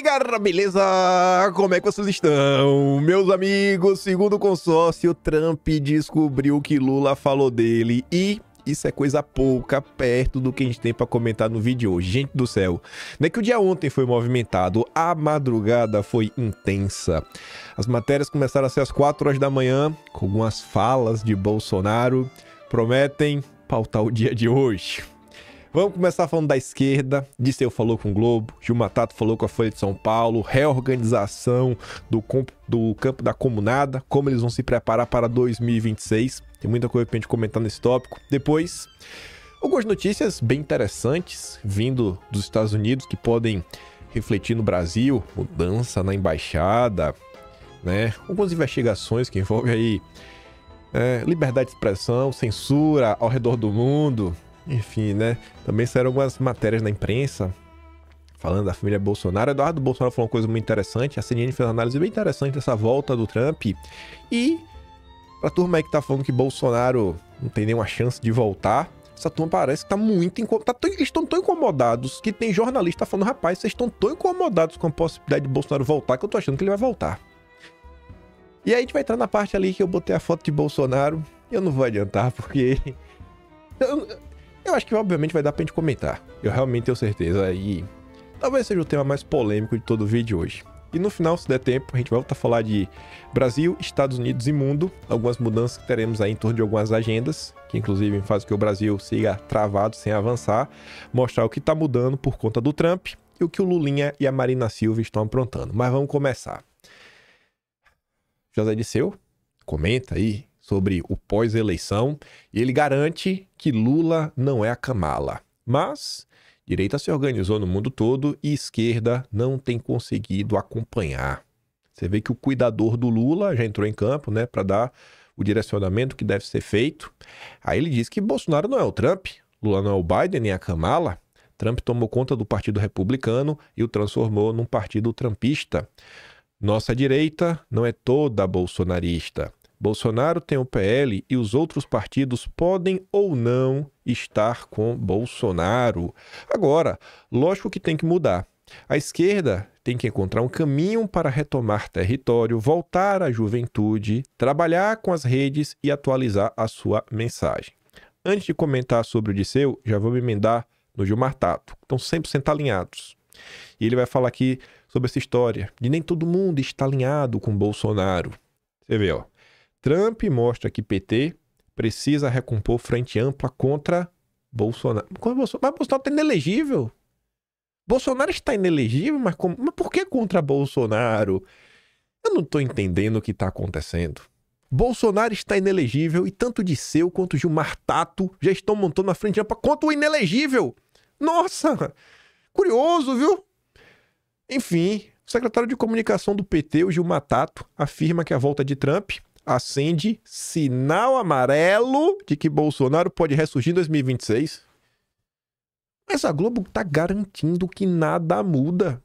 aí, galera? Beleza? Como é que vocês estão? Meus amigos, segundo o consórcio, Trump descobriu que Lula falou dele e isso é coisa pouca perto do que a gente tem para comentar no vídeo hoje. Gente do céu, né que o dia ontem foi movimentado, a madrugada foi intensa. As matérias começaram a ser às 4 horas da manhã, com algumas falas de Bolsonaro, prometem pautar o dia de hoje. Vamos começar falando da esquerda. Disseu falou com o Globo, Gil Matato falou com a Folha de São Paulo, reorganização do, do campo da comunada, como eles vão se preparar para 2026. Tem muita coisa pra gente comentar nesse tópico. Depois, algumas notícias bem interessantes vindo dos Estados Unidos que podem refletir no Brasil, mudança na embaixada, né? Algumas investigações que envolvem aí é, liberdade de expressão, censura ao redor do mundo, enfim, né? Também saíram algumas matérias na imprensa falando da família Bolsonaro. Eduardo Bolsonaro falou uma coisa muito interessante. A CNN fez uma análise bem interessante dessa volta do Trump. E pra turma aí que tá falando que Bolsonaro não tem nenhuma chance de voltar, essa turma parece que tá muito incomodada. Tá eles estão tão incomodados que tem jornalista falando, rapaz, vocês estão tão incomodados com a possibilidade de Bolsonaro voltar que eu tô achando que ele vai voltar. E aí a gente vai entrar na parte ali que eu botei a foto de Bolsonaro. Eu não vou adiantar, porque. Eu, eu acho que obviamente vai dar pra gente comentar. Eu realmente tenho certeza e talvez seja o tema mais polêmico de todo o vídeo hoje. E no final, se der tempo, a gente vai voltar a falar de Brasil, Estados Unidos e mundo, algumas mudanças que teremos aí em torno de algumas agendas, que inclusive faz com que o Brasil siga travado sem avançar, mostrar o que está mudando por conta do Trump e o que o Lulinha e a Marina Silva estão aprontando. Mas vamos começar. José Disseu, comenta aí sobre o pós-eleição e ele garante que Lula não é a Kamala. Mas direita se organizou no mundo todo e esquerda não tem conseguido acompanhar. Você vê que o cuidador do Lula já entrou em campo, né, para dar o direcionamento que deve ser feito. Aí ele diz que Bolsonaro não é o Trump, Lula não é o Biden nem a Kamala. Trump tomou conta do Partido Republicano e o transformou num partido trumpista. Nossa direita não é toda bolsonarista. Bolsonaro tem o PL e os outros partidos podem ou não estar com Bolsonaro. Agora, lógico que tem que mudar. A esquerda tem que encontrar um caminho para retomar território, voltar à juventude, trabalhar com as redes e atualizar a sua mensagem. Antes de comentar sobre o Disseu, já vou me emendar no Gilmar Tato. Estão 100% alinhados. E ele vai falar aqui sobre essa história de nem todo mundo está alinhado com Bolsonaro. Você vê, ó. Trump mostra que PT precisa recompor frente ampla contra Bolsonaro. Bolsonaro. Mas Bolsonaro está inelegível. Bolsonaro está inelegível, mas, como... mas por que contra Bolsonaro? Eu não estou entendendo o que está acontecendo. Bolsonaro está inelegível e tanto de seu quanto Gilmar Tato já estão montando a frente ampla contra o inelegível. Nossa! Curioso, viu? Enfim, o secretário de comunicação do PT, o Gilmar Tato, afirma que a volta de Trump acende sinal amarelo de que Bolsonaro pode ressurgir em 2026. Mas a Globo está garantindo que nada muda.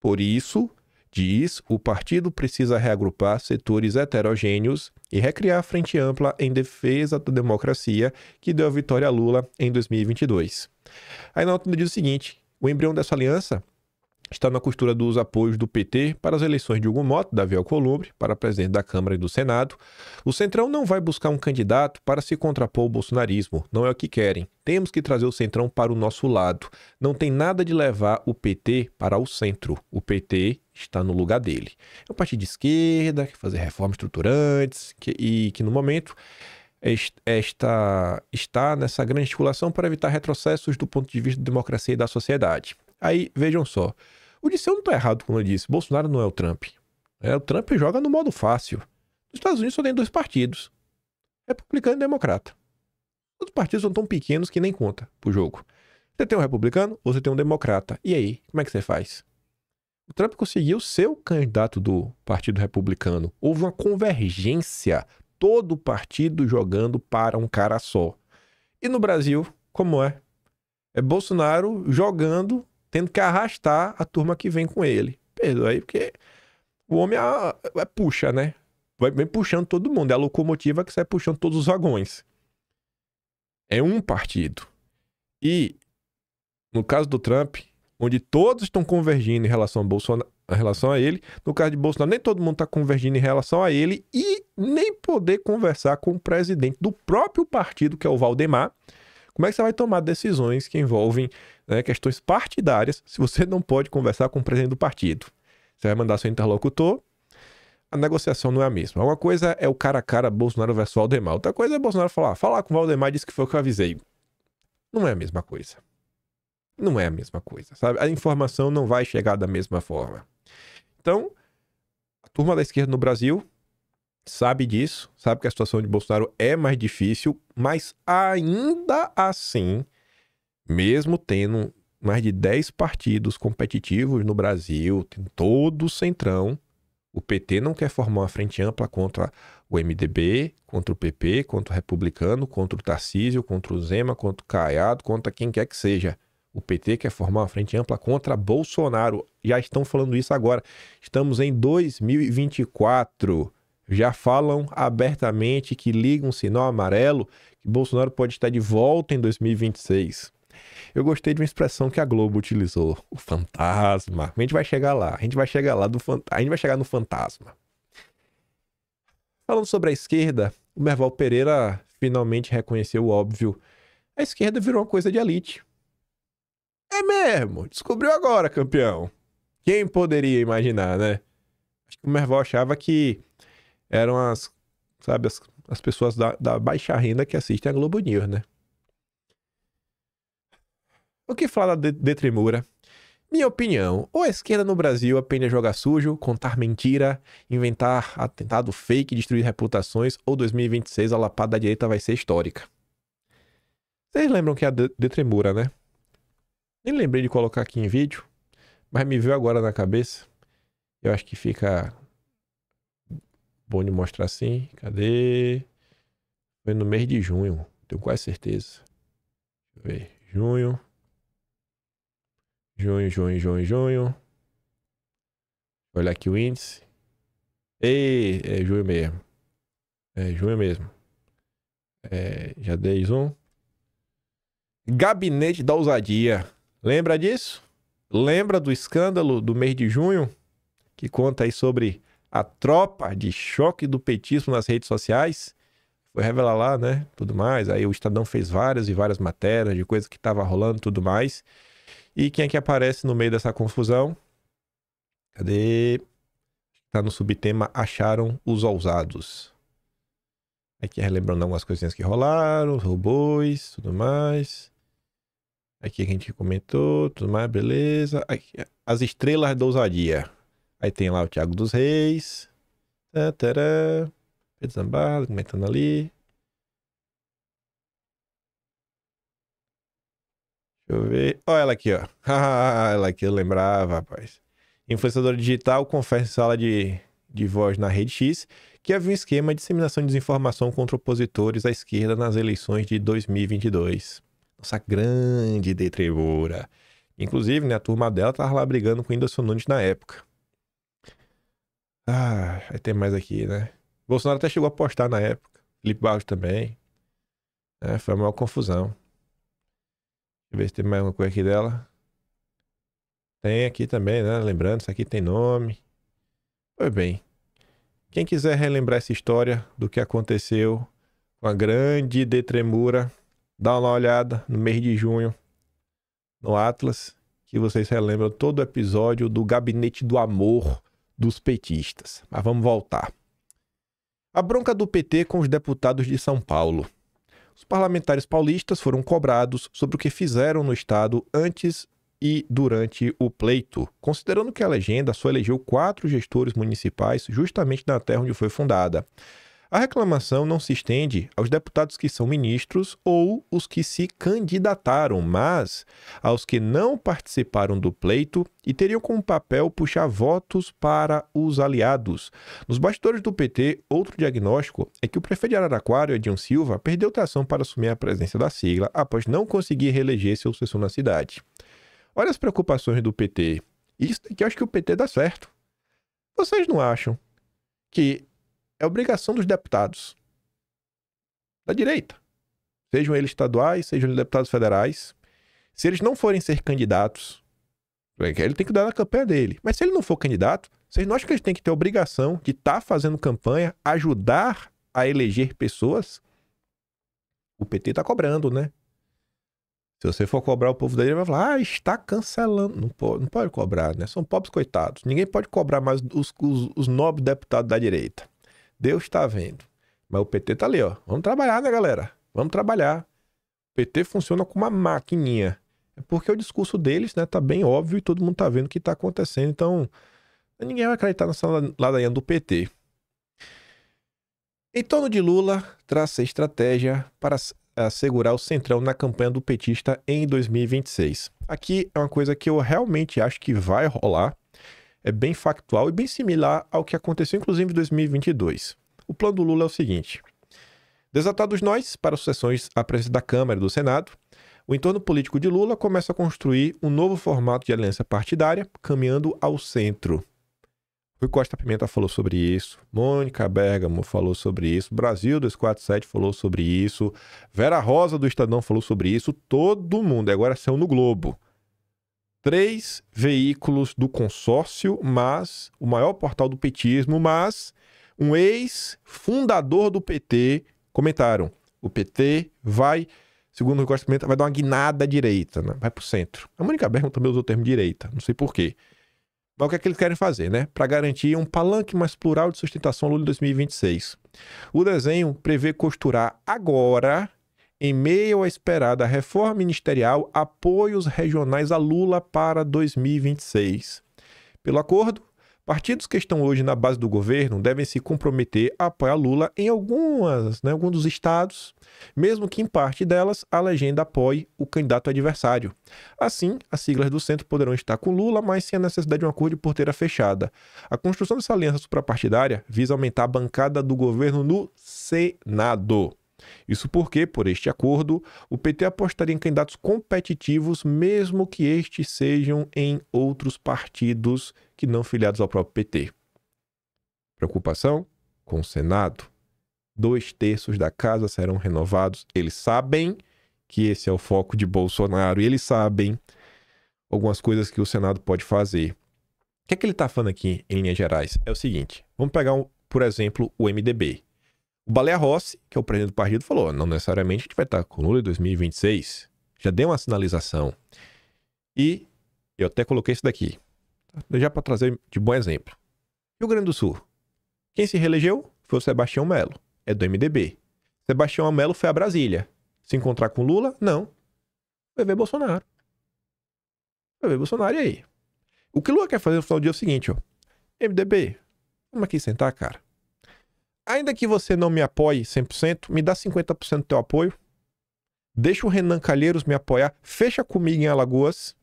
Por isso, diz, o partido precisa reagrupar setores heterogêneos e recriar a frente ampla em defesa da democracia que deu a vitória a Lula em 2022. Aí na nota diz o seguinte: o embrião dessa aliança está na costura dos apoios do PT para as eleições de Hugo Motta, Davi Alcolumbre, para presidente da Câmara e do Senado. O Centrão não vai buscar um candidato para se contrapor ao bolsonarismo, não é o que querem. Temos que trazer o Centrão para o nosso lado. Não tem nada de levar o PT para o centro. O PT está no lugar dele. É um partido de esquerda, que fazer reformas estruturantes que, e que no momento esta, está nessa grande articulação para evitar retrocessos do ponto de vista da democracia e da sociedade. Aí vejam só, o Disseu não está errado quando ele disse: Bolsonaro não é o Trump. É, o Trump joga no modo fácil. Nos Estados Unidos só tem dois partidos: republicano e democrata. Os partidos são tão pequenos que nem conta pro jogo. Você tem um republicano ou você tem um democrata. E aí, como é que você faz? O Trump conseguiu ser o candidato do Partido Republicano. Houve uma convergência, todo o partido jogando para um cara só. E no Brasil, como é? É Bolsonaro jogando tendo que arrastar a turma que vem com ele. perdoa aí porque o homem é, é puxa, né? Vai, vem puxando todo mundo. É a locomotiva que sai puxando todos os vagões. É um partido. E no caso do Trump, onde todos estão convergindo em relação a Bolsonaro, em relação a ele, no caso de Bolsonaro, nem todo mundo está convergindo em relação a ele e nem poder conversar com o presidente do próprio partido, que é o Valdemar, como é que você vai tomar decisões que envolvem né, questões partidárias se você não pode conversar com o presidente do partido? Você vai mandar seu interlocutor, a negociação não é a mesma. Uma coisa é o cara a cara Bolsonaro versus Valdemar, outra coisa é Bolsonaro falar, falar com o Valdemar disse que foi o que eu avisei. Não é a mesma coisa. Não é a mesma coisa, sabe? A informação não vai chegar da mesma forma. Então, a turma da esquerda no Brasil sabe disso, sabe que a situação de Bolsonaro é mais difícil, mas ainda assim, mesmo tendo mais de 10 partidos competitivos no Brasil, todo o centrão, o PT não quer formar uma frente ampla contra o MDB, contra o PP, contra o Republicano, contra o Tarcísio, contra o Zema, contra o Caiado, contra quem quer que seja. O PT quer formar uma frente ampla contra Bolsonaro. Já estão falando isso agora. Estamos em 2024 já falam abertamente que ligam um sinal amarelo que Bolsonaro pode estar de volta em 2026. Eu gostei de uma expressão que a Globo utilizou, o fantasma. A gente vai chegar lá, a gente vai chegar lá do a gente vai chegar no fantasma. Falando sobre a esquerda, o Merval Pereira finalmente reconheceu o óbvio. A esquerda virou uma coisa de elite. É mesmo, descobriu agora, campeão. Quem poderia imaginar, né? Acho que o Merval achava que eram as, sabe, as, as pessoas da, da baixa renda que assistem a Globo News, né? O que falar da Detremura? Minha opinião, ou a esquerda no Brasil apenas joga sujo, contar mentira, inventar atentado fake, destruir reputações, ou 2026 a lapada da direita vai ser histórica. Vocês lembram que é a Detremura, né? Nem lembrei de colocar aqui em vídeo, mas me veio agora na cabeça. Eu acho que fica bom de mostrar assim. Cadê? Foi no mês de junho, tenho quase certeza. Deixa eu ver. Junho. Junho, junho, junho, junho. Olha aqui o índice. Ei, é junho mesmo. É junho mesmo. É, já dei zoom. Gabinete da ousadia. Lembra disso? Lembra do escândalo do mês de junho? Que conta aí sobre a tropa de choque do petismo nas redes sociais. Foi revelar lá, né? Tudo mais. Aí o Estadão fez várias e várias matérias de coisa que estava rolando tudo mais. E quem é que aparece no meio dessa confusão? Cadê? Tá no subtema Acharam os Ousados. Aqui relembrando algumas coisinhas que rolaram, os robôs, tudo mais. Aqui a gente comentou, tudo mais, beleza. Aqui, as estrelas da ousadia. Aí tem lá o Tiago dos Reis. Tará, Pedro Zambardo comentando ali. Deixa eu ver. Olha ela aqui, ó. ela aqui, eu lembrava, rapaz. Influenciadora digital confessa em sala de, de voz na Rede X que havia um esquema de disseminação de desinformação contra opositores à esquerda nas eleições de 2022. Nossa grande detrevora. Inclusive, né, a turma dela tava lá brigando com o Whindersson Nunes na época. Ah, vai ter mais aqui, né? Bolsonaro até chegou a postar na época. Felipe Barros também. É, foi a maior confusão. Deixa eu ver se tem mais alguma coisa aqui dela. Tem aqui também, né? Lembrando, isso aqui tem nome. Pois bem. Quem quiser relembrar essa história do que aconteceu com a grande detremura, dá uma olhada no mês de junho no Atlas, que vocês relembram todo o episódio do Gabinete do Amor dos petistas. Mas vamos voltar. A bronca do PT com os deputados de São Paulo. Os parlamentares paulistas foram cobrados sobre o que fizeram no Estado antes e durante o pleito, considerando que a legenda só elegeu quatro gestores municipais justamente na terra onde foi fundada. A reclamação não se estende aos deputados que são ministros ou os que se candidataram, mas aos que não participaram do pleito e teriam como papel puxar votos para os aliados. Nos bastidores do PT, outro diagnóstico é que o prefeito de Araraquara, Edson Silva, perdeu tração para assumir a presença da sigla após não conseguir reeleger seu sucessor na cidade. Olha as preocupações do PT. Isso que eu acho que o PT dá certo. Vocês não acham que é obrigação dos deputados da direita, sejam eles estaduais, sejam eles deputados federais. Se eles não forem ser candidatos, ele tem que dar na campanha dele. Mas se ele não for candidato, vocês não acham que eles têm que ter obrigação de estar tá fazendo campanha, ajudar a eleger pessoas? O PT está cobrando, né? Se você for cobrar o povo dele, ele vai falar, ah, está cancelando. Não pode, não pode cobrar, né? São pobres coitados. Ninguém pode cobrar mais os, os, os nobres deputados da direita. Deus está vendo. Mas o PT tá ali, ó. Vamos trabalhar, né, galera? Vamos trabalhar. O PT funciona como uma maquininha. É porque o discurso deles, né, tá bem óbvio e todo mundo tá vendo o que tá acontecendo. Então, ninguém vai acreditar nessa ladainha do PT. Em torno de Lula, traça estratégia para assegurar o centrão na campanha do petista em 2026. Aqui é uma coisa que eu realmente acho que vai rolar é bem factual e bem similar ao que aconteceu, inclusive, em 2022. O plano do Lula é o seguinte: desatados nós para sucessões à presença da Câmara e do Senado, o entorno político de Lula começa a construir um novo formato de aliança partidária, caminhando ao centro. Rui Costa Pimenta falou sobre isso, Mônica Bergamo falou sobre isso, Brasil 247 falou sobre isso, Vera Rosa do Estadão falou sobre isso, todo mundo, agora são no Globo três veículos do consórcio, mas o maior portal do petismo, mas um ex-fundador do PT comentaram: o PT vai, segundo o Costa vai dar uma guinada à direita, né? vai para o centro. A Mônica Bergman também usou o termo direita, não sei porquê. Mas o que é que eles querem fazer, né? Para garantir um palanque mais plural de sustentação ao Lula em 2026. O desenho prevê costurar agora em meio à esperada reforma ministerial, apoios regionais a Lula para 2026. Pelo acordo, partidos que estão hoje na base do governo devem se comprometer a apoiar Lula em algumas, né, alguns dos estados, mesmo que em parte delas a legenda apoie o candidato adversário. Assim, as siglas do centro poderão estar com Lula, mas sem a necessidade de um acordo de porteira fechada. A construção dessa aliança suprapartidária visa aumentar a bancada do governo no Senado. Isso porque, por este acordo, o PT apostaria em candidatos competitivos, mesmo que estes sejam em outros partidos que não filiados ao próprio PT. Preocupação? Com o Senado. Dois terços da casa serão renovados. Eles sabem que esse é o foco de Bolsonaro e eles sabem algumas coisas que o Senado pode fazer. O que é que ele está falando aqui em linhas gerais? É o seguinte: vamos pegar, um, por exemplo, o MDB. O Baleia Rossi, que é o presidente do partido, falou: não necessariamente a gente vai estar com Lula em 2026. Já deu uma sinalização. E eu até coloquei isso daqui, tá? já para trazer de bom exemplo. Rio Grande do Sul. Quem se reelegeu foi o Sebastião Melo, é do MDB. Sebastião Melo foi a Brasília. Se encontrar com Lula? Não. Vai ver Bolsonaro. Vai ver Bolsonaro e aí? O que Lula quer fazer no final do dia é o seguinte, ó. MDB, vamos aqui sentar, cara ainda que você não me apoie 100%, me dá 50% do teu apoio. Deixa o Renan Calheiros me apoiar. Fecha comigo em Alagoas.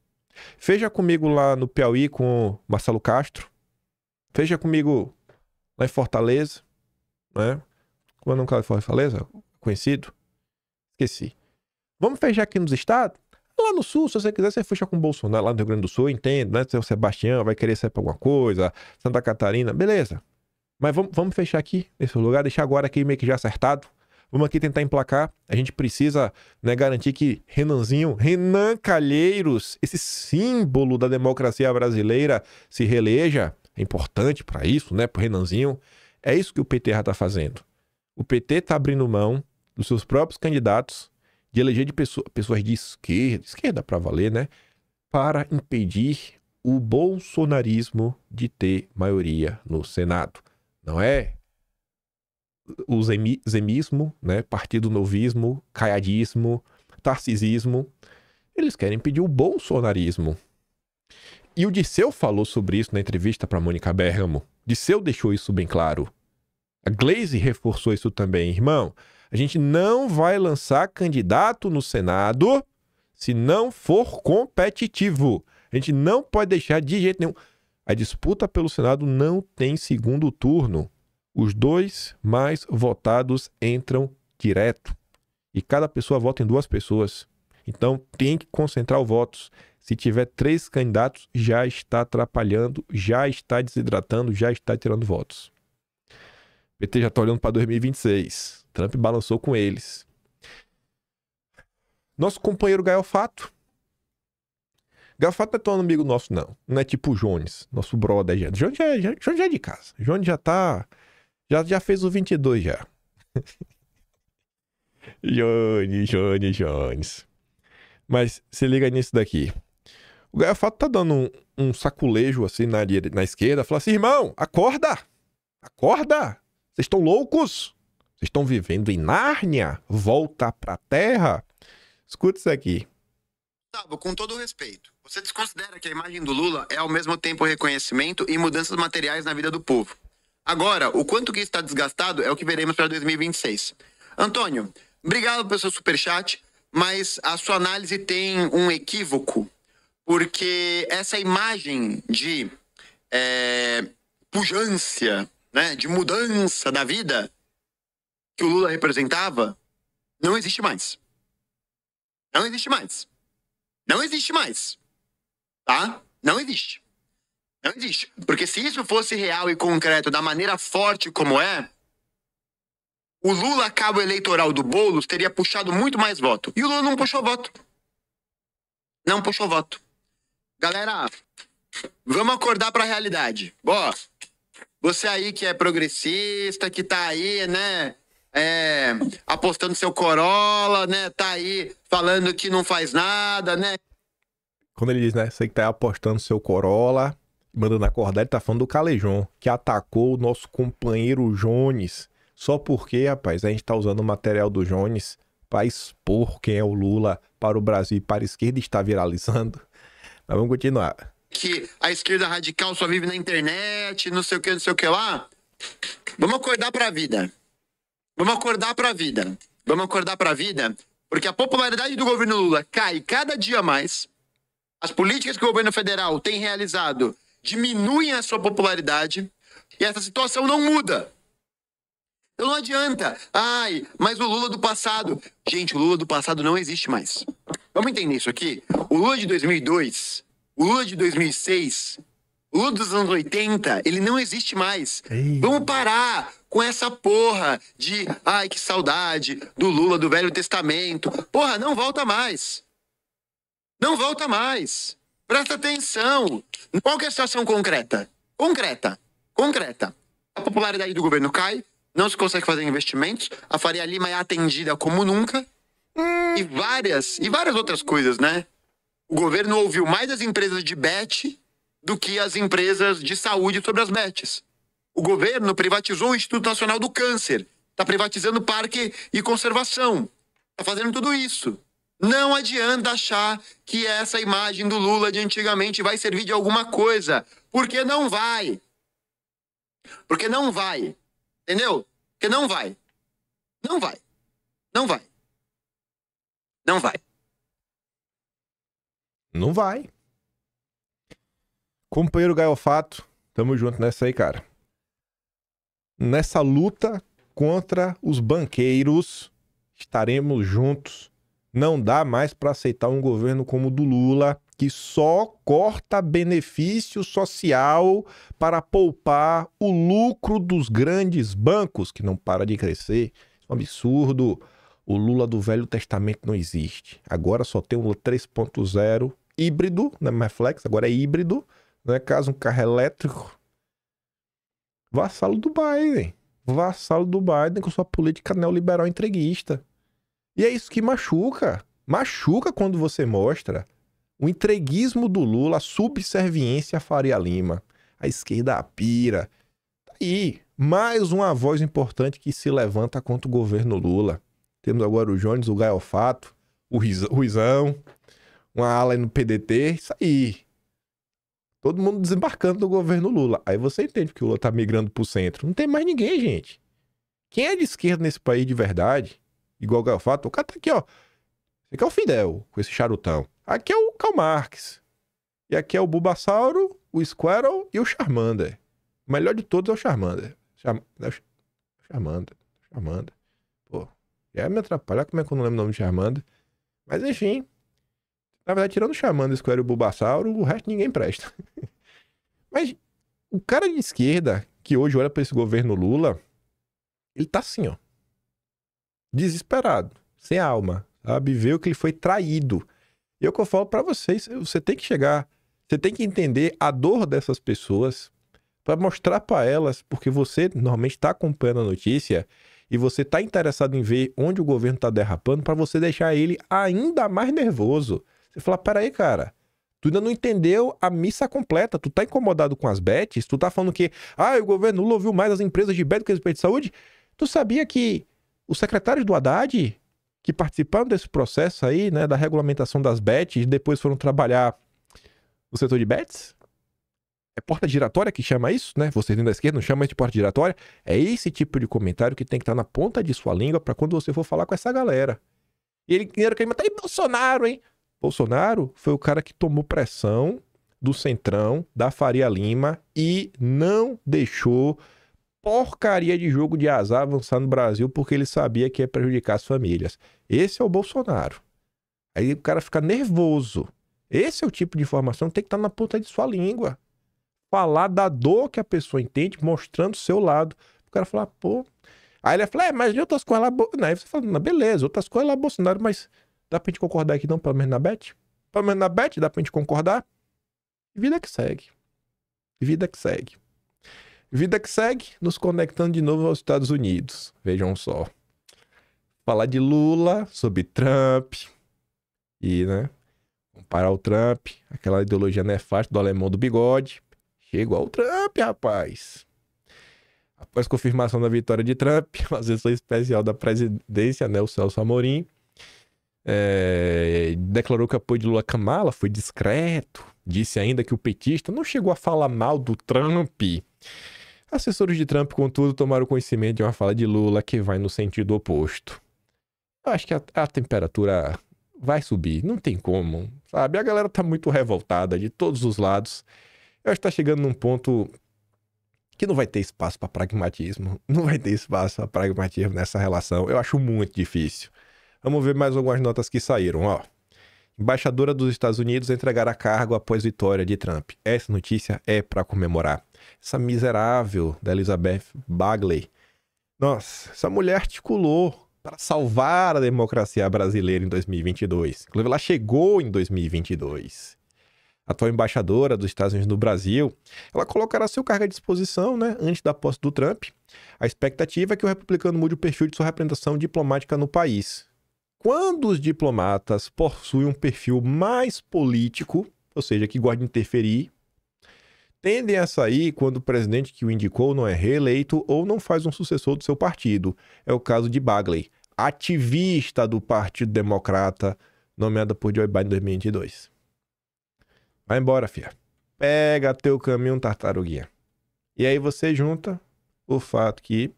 Fecha comigo lá no Piauí com o Marcelo Castro. Fecha comigo lá em Fortaleza, né? Como é o nome de Fortaleza? Conhecido? Esqueci. Vamos fechar aqui nos estados? Lá no sul, se você quiser, você fecha com o Bolsonaro. Lá no Rio Grande do Sul, eu entendo, né? Seu Sebastião vai querer sair pra alguma coisa, Santa Catarina, beleza. Mas vamos, vamos fechar aqui nesse lugar, deixar agora aqui meio que já acertado. Vamos aqui tentar emplacar. A gente precisa né, garantir que Renanzinho, Renan Calheiros, esse símbolo da democracia brasileira, se reeleja. É importante para isso, né, para Renanzinho. É isso que o PT já está fazendo. O PT está abrindo mão dos seus próprios candidatos de eleger de pessoa, pessoas de esquerda, esquerda para valer, né, para impedir o bolsonarismo de ter maioria no Senado. Não é o zemismo, né? Partido novismo, caiadismo, tarcisismo. Eles querem pedir o bolsonarismo. E o Disseu falou sobre isso na entrevista para Mônica Bergamo. Disseu deixou isso bem claro. A Glaze reforçou isso também, irmão. A gente não vai lançar candidato no Senado se não for competitivo. A gente não pode deixar de jeito nenhum. A disputa pelo Senado não tem segundo turno. Os dois mais votados entram direto. E cada pessoa vota em duas pessoas. Então tem que concentrar os votos. Se tiver três candidatos, já está atrapalhando, já está desidratando, já está tirando votos. O PT já está olhando para 2026. Trump balançou com eles. Nosso companheiro Gael Fato Gafato não é tão amigo nosso, não. Não é tipo o Jones, nosso brother. Já. Jones, já, já, Jones já é de casa. Jones já tá. Já, já fez o 22 já. Jones, Jones, Jones. Mas se liga nisso daqui. O Gafato tá dando um, um saculejo assim na, na esquerda. Fala assim: irmão, acorda! Acorda! Vocês estão loucos? Vocês estão vivendo em Nárnia? Volta pra terra? Escuta isso aqui. Gustavo, com todo respeito, você desconsidera que a imagem do Lula é ao mesmo tempo reconhecimento e mudanças materiais na vida do povo. Agora, o quanto que está desgastado é o que veremos para 2026. Antônio, obrigado pelo seu superchat, mas a sua análise tem um equívoco, porque essa imagem de é, pujança, né, de mudança da vida que o Lula representava, não existe mais. Não existe mais. Não existe mais. Tá? Não existe. Não existe. Porque se isso fosse real e concreto da maneira forte como é, o Lula, cabo eleitoral do Boulos, teria puxado muito mais voto. E o Lula não puxou voto. Não puxou voto. Galera, vamos acordar para a realidade. Ó, você aí que é progressista, que tá aí, né, é, apostando seu Corolla, né? Tá aí falando que não faz nada, né? Quando ele diz, né? Você que tá apostando seu Corolla, mandando acordar, ele tá falando do Calejão, que atacou o nosso companheiro Jones. Só porque, rapaz, a gente tá usando o material do Jones para expor quem é o Lula para o Brasil e para a esquerda está viralizando. Mas vamos continuar. Que a esquerda radical só vive na internet, não sei o que, não sei o que lá. Vamos acordar para a vida. Vamos acordar para a vida. Vamos acordar para a vida, porque a popularidade do governo Lula cai cada dia mais. As políticas que o governo federal tem realizado diminuem a sua popularidade e essa situação não muda. Então não adianta. Ai, mas o Lula do passado. Gente, o Lula do passado não existe mais. Vamos entender isso aqui? O Lula de 2002, o Lula de 2006, o dos anos 80, ele não existe mais. Ei. Vamos parar com essa porra de ai que saudade do Lula do Velho Testamento. Porra, não volta mais. Não volta mais. Presta atenção. Qual é a situação concreta? Concreta. Concreta. A popularidade do governo cai, não se consegue fazer investimentos, a Faria Lima é atendida como nunca. E várias, e várias outras coisas, né? O governo ouviu mais as empresas de bet do que as empresas de saúde sobre as metas. O governo privatizou o Instituto Nacional do Câncer, está privatizando parque e conservação, está fazendo tudo isso. Não adianta achar que essa imagem do Lula de antigamente vai servir de alguma coisa, porque não vai. Porque não vai. Entendeu? Porque não vai. Não vai. Não vai. Não vai. Não vai. Companheiro Gaiofato, tamo junto nessa aí, cara. Nessa luta contra os banqueiros, estaremos juntos. Não dá mais para aceitar um governo como o do Lula, que só corta benefício social para poupar o lucro dos grandes bancos, que não para de crescer. É um absurdo. O Lula do Velho Testamento não existe. Agora só tem um 3.0 híbrido, não é mais flex, agora é híbrido, né? Caso um carro elétrico. Vassalo do Biden. Vassalo do Biden com sua política neoliberal entreguista. E é isso que machuca. Machuca quando você mostra o entreguismo do Lula, a subserviência a Faria Lima, a esquerda a pira. Tá aí, mais uma voz importante que se levanta contra o governo Lula. Temos agora o Jones, o Gaiofato, o Ruizão, uma ala no PDT, isso aí. Todo mundo desembarcando do governo Lula. Aí você entende que o Lula tá migrando pro centro. Não tem mais ninguém, gente. Quem é de esquerda nesse país de verdade, igual o Galfato, o cara tá aqui, ó. Aqui é o Fidel, com esse charutão. Aqui é o Karl Marx. E aqui é o Bulbasauro, o Squirrel e o Charmander. O melhor de todos é o Charmander. Char... É Charmander. Charmander. Pô, já me atrapalhar como é que eu não lembro o nome de Charmander. Mas enfim, na verdade, tirando o Xamã do Square e o Bulbasauro, o resto ninguém presta. Mas o cara de esquerda, que hoje olha para esse governo Lula, ele tá assim, ó. Desesperado, sem alma, sabe? Vê que ele foi traído. E é o que eu falo para vocês, você tem que chegar, você tem que entender a dor dessas pessoas para mostrar para elas, porque você normalmente tá acompanhando a notícia e você tá interessado em ver onde o governo tá derrapando para você deixar ele ainda mais nervoso. Você fala, peraí, cara, tu ainda não entendeu a missa completa, tu tá incomodado com as bets, tu tá falando que, ah, o governo Lula ouviu mais as empresas de bet do que as empresas de saúde. Tu sabia que os secretários do Haddad, que participaram desse processo aí, né, da regulamentação das bets, depois foram trabalhar no setor de bets? É porta giratória que chama isso, né? Vocês da esquerda não chamam isso de porta giratória. É esse tipo de comentário que tem que estar tá na ponta de sua língua para quando você for falar com essa galera. E ele quer mas tá aí Bolsonaro, hein? Bolsonaro foi o cara que tomou pressão do Centrão, da Faria Lima e não deixou porcaria de jogo de azar avançar no Brasil porque ele sabia que ia prejudicar as famílias. Esse é o Bolsonaro. Aí o cara fica nervoso. Esse é o tipo de informação que tem que estar na ponta de sua língua. Falar da dor que a pessoa entende, mostrando o seu lado. O cara fala, ah, pô. Aí ele fala, é, mas de outras coisas lá. Não, aí você fala, beleza, outras coisas lá, Bolsonaro, mas Dá pra gente concordar aqui não, pelo menos na bet? Pelo menos na bet, dá pra gente concordar? Vida que segue. Vida que segue. Vida que segue, nos conectando de novo aos Estados Unidos. Vejam só. Falar de Lula, sobre Trump. E, né? Comparar o Trump, aquela ideologia nefasta do alemão do bigode. Chegou ao Trump, rapaz. Após confirmação da vitória de Trump, a sessão especial da presidência, né, o Celso Amorim, é, declarou que apoio de Lula Kamala foi discreto, disse ainda que o petista não chegou a falar mal do Trump. Assessores de Trump, contudo, tomaram conhecimento de uma fala de Lula que vai no sentido oposto. Eu acho que a, a temperatura vai subir, não tem como, sabe? A galera tá muito revoltada de todos os lados. Eu acho que tá chegando num ponto que não vai ter espaço para pragmatismo, não vai ter espaço para pragmatismo nessa relação. Eu acho muito difícil. Vamos ver mais algumas notas que saíram, ó. Embaixadora dos Estados Unidos entregará cargo após vitória de Trump. Essa notícia é para comemorar. Essa miserável da Elizabeth Bagley. Nossa, essa mulher articulou para salvar a democracia brasileira em 2022. Inclusive, ela chegou em 2022. A atual embaixadora dos Estados Unidos no Brasil, ela colocará seu cargo à disposição, né, antes da posse do Trump. A expectativa é que o republicano mude o perfil de sua representação diplomática no país. Quando os diplomatas possuem um perfil mais político, ou seja, que gosta de interferir, tendem a sair quando o presidente que o indicou não é reeleito ou não faz um sucessor do seu partido. É o caso de Bagley, ativista do Partido Democrata, nomeada por Joe Biden em 2022. Vai embora, fia. Pega teu caminho, tartaruguinha. E aí você junta o fato que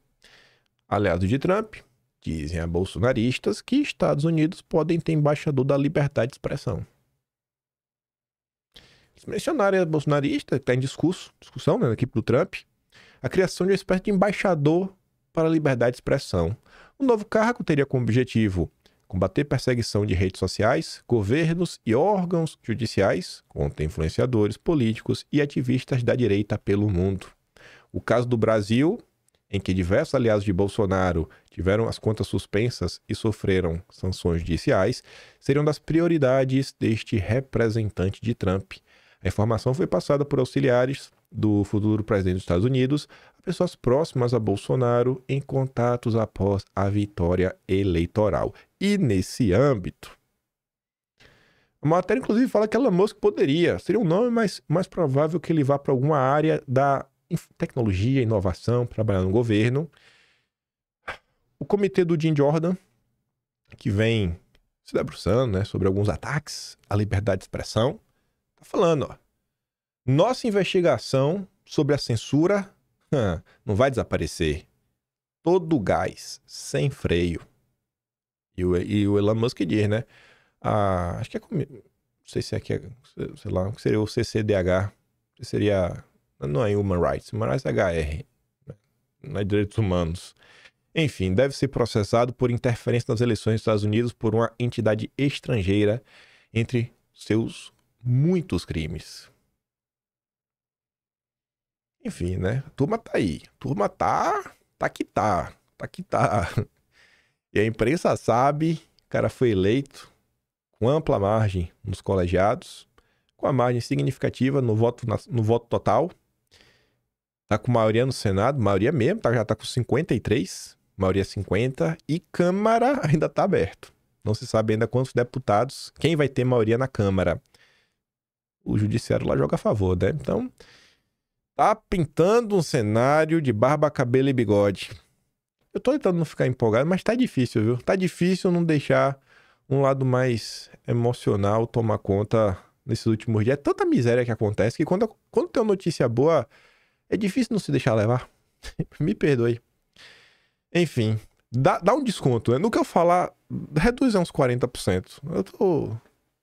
aliado de Trump, Dizem a bolsonaristas que Estados Unidos podem ter embaixador da liberdade de expressão. Eles mencionaram a bolsonarista, que está em discurso, discussão né, na equipe do Trump, a criação de uma espécie de embaixador para a liberdade de expressão. O novo cargo teria como objetivo combater perseguição de redes sociais, governos e órgãos judiciais contra influenciadores políticos e ativistas da direita pelo mundo. O caso do Brasil em que diversos aliados de Bolsonaro tiveram as contas suspensas e sofreram sanções judiciais, seriam das prioridades deste representante de Trump. A informação foi passada por auxiliares do futuro presidente dos Estados Unidos a pessoas próximas a Bolsonaro em contatos após a vitória eleitoral. E nesse âmbito, a matéria, inclusive, fala que Elon Musk poderia. Seria um nome mais, mais provável que ele vá para alguma área da tecnologia, inovação, trabalhar no governo. O comitê do Jim Jordan, que vem se debruçando né, sobre alguns ataques à liberdade de expressão, está falando, ó, nossa investigação sobre a censura não vai desaparecer. Todo gás, sem freio. E o, e o Elon Musk diz, né? acho que é. Não sei se é que é. Sei lá, o que seria o CCDH? Seria não é Human Rights, Human Rights é HR, né? não é Direitos Humanos. Enfim, deve ser processado por interferência nas eleições dos Estados Unidos por uma entidade estrangeira entre seus muitos crimes. Enfim, né? A turma tá aí. A turma tá. Tá que tá. Tá que tá. E a imprensa sabe, o cara foi eleito com ampla margem nos colegiados, com a margem significativa no voto, no voto total, Tá com maioria no Senado, maioria mesmo, tá, já tá com 53, maioria 50, e Câmara ainda tá aberto. Não se sabe ainda quantos deputados, quem vai ter maioria na Câmara. O judiciário lá joga a favor, né? Então, tá pintando um cenário de barba, cabelo e bigode. Eu tô tentando não ficar empolgado, mas tá difícil, viu? Tá difícil não deixar um lado mais emocional tomar conta nesses últimos dias. É tanta miséria que acontece que quando, quando tem uma notícia boa, é difícil não se deixar levar. Me perdoe. Enfim, dá, dá um desconto. Né? No que eu falar, reduz a uns 40%. Eu tô,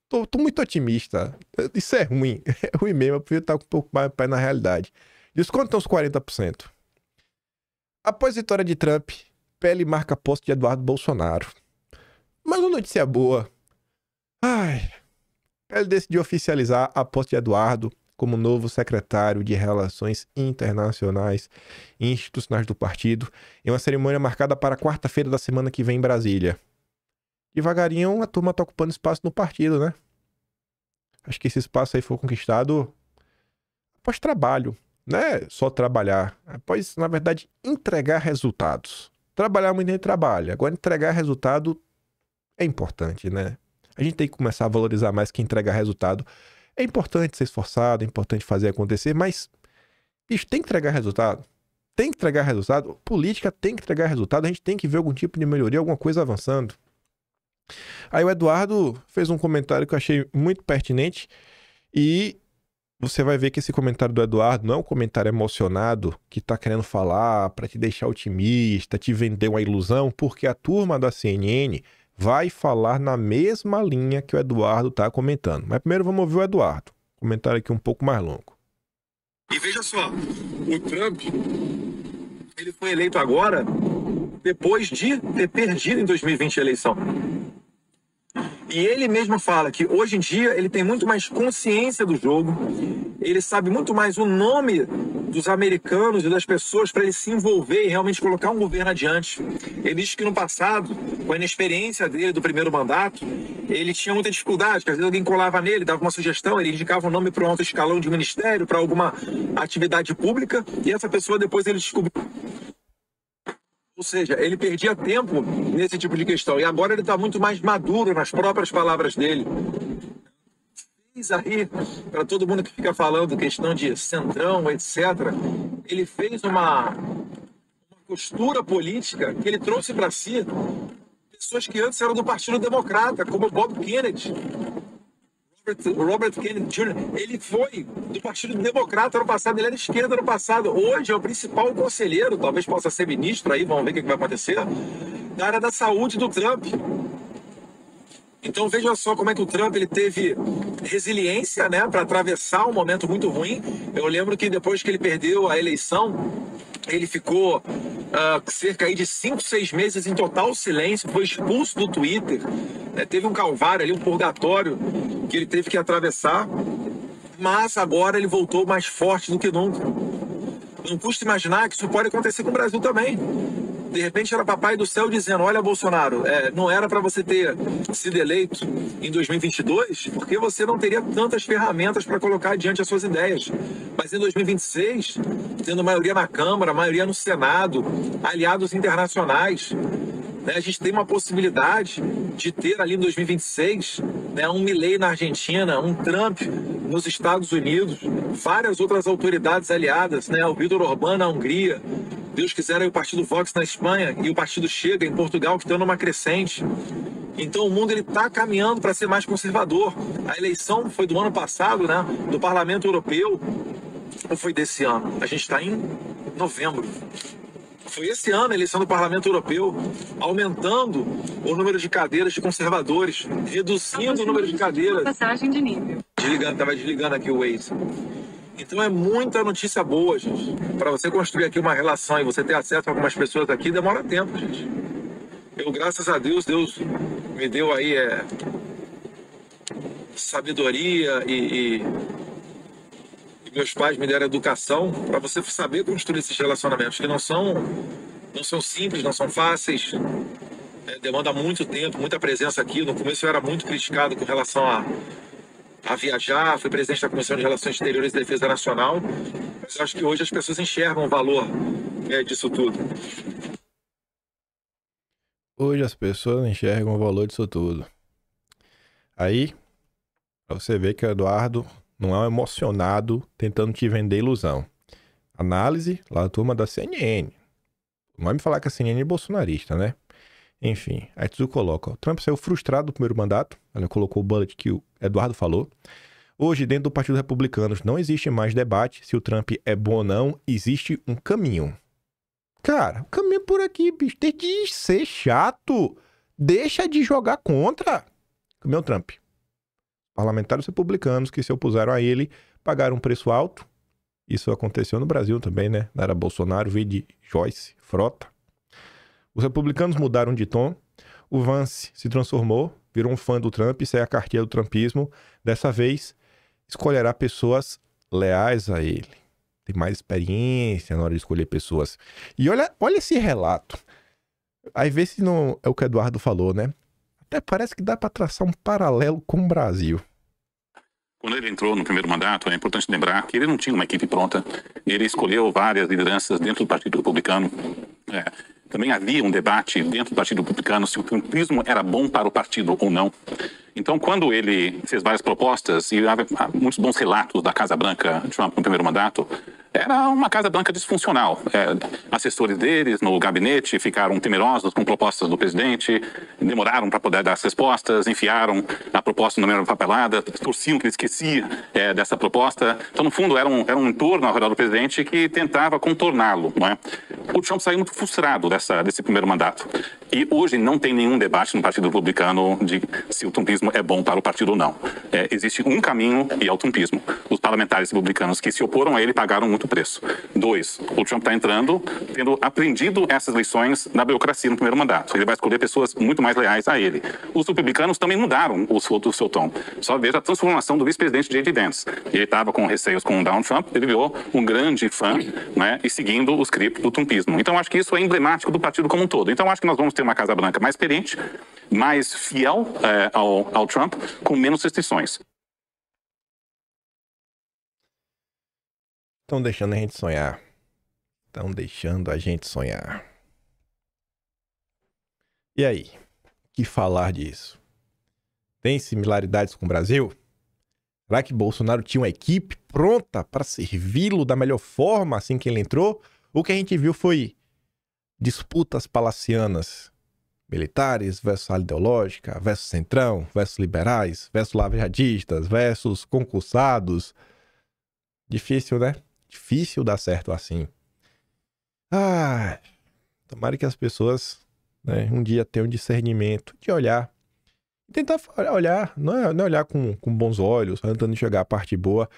tô, tô, muito otimista. Isso é ruim. É ruim mesmo. Eu podia estar com um pouco mais pé na realidade. Desconto uns 40%. Após vitória de Trump, pele marca posto de Eduardo Bolsonaro. Mas uma notícia boa. Ai. pele decidiu oficializar a posse de Eduardo como novo secretário de Relações Internacionais e Institucionais do partido, em uma cerimônia marcada para quarta-feira da semana que vem em Brasília. Devagarinho, a turma está ocupando espaço no partido, né? Acho que esse espaço aí foi conquistado após trabalho, não é só trabalhar, é após, na verdade, entregar resultados. Trabalhar muito nem é trabalha, agora entregar resultado é importante, né? A gente tem que começar a valorizar mais que entregar resultado é importante ser esforçado, é importante fazer acontecer, mas, bicho, tem que entregar resultado. Tem que entregar resultado. Política tem que entregar resultado. A gente tem que ver algum tipo de melhoria, alguma coisa avançando. Aí o Eduardo fez um comentário que eu achei muito pertinente e você vai ver que esse comentário do Eduardo não é um comentário emocionado que está querendo falar para te deixar otimista, te vender uma ilusão, porque a turma da CNN vai falar na mesma linha que o Eduardo está comentando. Mas primeiro vamos ouvir o Eduardo. Comentário aqui um pouco mais longo. E veja só, o Trump, ele foi eleito agora depois de ter perdido em 2020 a eleição. E ele mesmo fala que hoje em dia ele tem muito mais consciência do jogo, ele sabe muito mais o nome dos americanos e das pessoas para ele se envolver e realmente colocar um governo adiante. Ele diz que no passado, com a inexperiência dele do primeiro mandato, ele tinha muita dificuldade, que às vezes alguém colava nele, dava uma sugestão, ele indicava o um nome para um alto escalão de ministério, para alguma atividade pública, e essa pessoa depois ele descobriu ou seja, ele perdia tempo nesse tipo de questão. E agora ele está muito mais maduro nas próprias palavras dele. Fez aí, para todo mundo que fica falando questão de centrão, etc., ele fez uma, uma postura política que ele trouxe para si pessoas que antes eram do Partido Democrata, como Bob Kennedy, Robert, Robert Kennedy Jr., ele foi do Partido Democrata no passado, ele era esquerda no passado. Hoje é o principal conselheiro, talvez possa ser ministro aí, vamos ver o que vai acontecer, na área da saúde do Trump. Então veja só como é que o Trump ele teve resiliência né, para atravessar um momento muito ruim. Eu lembro que depois que ele perdeu a eleição, ele ficou uh, cerca aí de 5, 6 meses em total silêncio, foi expulso do Twitter. Né? Teve um calvário ali, um purgatório que ele teve que atravessar. Mas agora ele voltou mais forte do que nunca. Não custa imaginar que isso pode acontecer com o Brasil também. De repente era papai do céu dizendo: Olha, Bolsonaro, é, não era para você ter sido eleito em 2022, porque você não teria tantas ferramentas para colocar diante as suas ideias. Mas em 2026, tendo maioria na Câmara, maioria no Senado, aliados internacionais, né? A gente tem uma possibilidade de ter ali em 2026 né, um Milley na Argentina, um Trump nos Estados Unidos, várias outras autoridades aliadas, né? o Vitor Orbán na Hungria, Deus quiser aí o partido Vox na Espanha e o partido Chega em Portugal, que estão numa crescente. Então o mundo ele está caminhando para ser mais conservador. A eleição foi do ano passado, né? Do Parlamento Europeu ou foi desse ano? A gente está em novembro foi esse ano a eleição do Parlamento Europeu, aumentando o número de cadeiras de conservadores, reduzindo o número de cadeiras. Passagem de nível. Desligando, estava desligando aqui o Waze. Então é muita notícia boa, gente. Para você construir aqui uma relação e você ter acesso a algumas pessoas aqui, demora tempo, gente. Eu, graças a Deus, Deus me deu aí é, sabedoria e, e meus pais me deram educação para você saber construir esses relacionamentos que não são não são simples, não são fáceis. É, demanda muito tempo, muita presença aqui. No começo eu era muito criticado com relação a, a viajar, fui presidente da Comissão de Relações Exteriores e Defesa Nacional. Mas acho que hoje as pessoas enxergam o valor é, disso tudo. Hoje as pessoas enxergam o valor disso tudo. Aí, você vê que o Eduardo não é um emocionado tentando te vender ilusão. Análise lá da turma da CNN. Não vai me falar que a CNN é bolsonarista, né? Enfim, aí tu coloca: O Trump saiu frustrado do primeiro mandato. Ele colocou o bullet que o Eduardo falou. Hoje, dentro do Partido Republicano, não existe mais debate se o Trump é bom ou não, existe um caminho. Cara, o caminho é por aqui, bicho, tem de ser chato. Deixa de jogar contra. Meu Trump parlamentares republicanos que se opuseram a ele pagaram um preço alto. Isso aconteceu no Brasil também, né? Era Bolsonaro, vide Joyce, Frota. Os republicanos mudaram de tom. O Vance se transformou, virou um fã do Trump, isso é a cartilha do trumpismo. Dessa vez, escolherá pessoas leais a ele. Tem mais experiência na hora de escolher pessoas. E olha, olha esse relato. Aí vê se não é o que o Eduardo falou, né? Até parece que dá para traçar um paralelo com o Brasil. Quando ele entrou no primeiro mandato, é importante lembrar que ele não tinha uma equipe pronta. Ele escolheu várias lideranças dentro do Partido Republicano. É, também havia um debate dentro do Partido Republicano se o trumpismo era bom para o partido ou não. Então, quando ele fez várias propostas e há muitos bons relatos da Casa Branca de Trump no primeiro mandato, era uma Casa Branca disfuncional. É, assessores deles no gabinete ficaram temerosos com propostas do presidente, demoraram para poder dar as respostas, enfiaram a proposta no meio da papelada, torciam que ele esquecia é, dessa proposta. Então, no fundo, era um, era um entorno ao redor do presidente que tentava contorná-lo. É? O Trump saiu muito frustrado dessa, desse primeiro mandato. E hoje não tem nenhum debate no Partido Republicano de se o trumpismo trumpismo é bom para o partido ou não. É, existe um caminho e é o trumpismo. Os parlamentares republicanos que se oporam a ele pagaram muito preço. Dois, o Trump está entrando tendo aprendido essas lições na burocracia no primeiro mandato. Ele vai escolher pessoas muito mais leais a ele. Os republicanos também mudaram o seu, o seu tom. Só veja a transformação do vice-presidente J.D. Vance. Ele estava com receios com o Donald Trump, ele virou um grande fã né, e seguindo os criptos do trumpismo. Então, acho que isso é emblemático do partido como um todo. Então, acho que nós vamos ter uma Casa Branca mais experiente, mais fiel é, ao ao Trump com menos restrições. Estão deixando a gente sonhar. Estão deixando a gente sonhar. E aí? Que falar disso? Tem similaridades com o Brasil? Será que Bolsonaro tinha uma equipe pronta para servi-lo da melhor forma assim que ele entrou? O que a gente viu foi disputas palacianas militares, versus ala ideológica, versus centrão, versus liberais, versus lavradistas, versus concursados. Difícil, né? Difícil dar certo assim. Ah, tomara que as pessoas né, um dia tenham discernimento de olhar. Tentar olhar, não é, não é olhar com, com bons olhos, tá tentando enxergar a parte boa,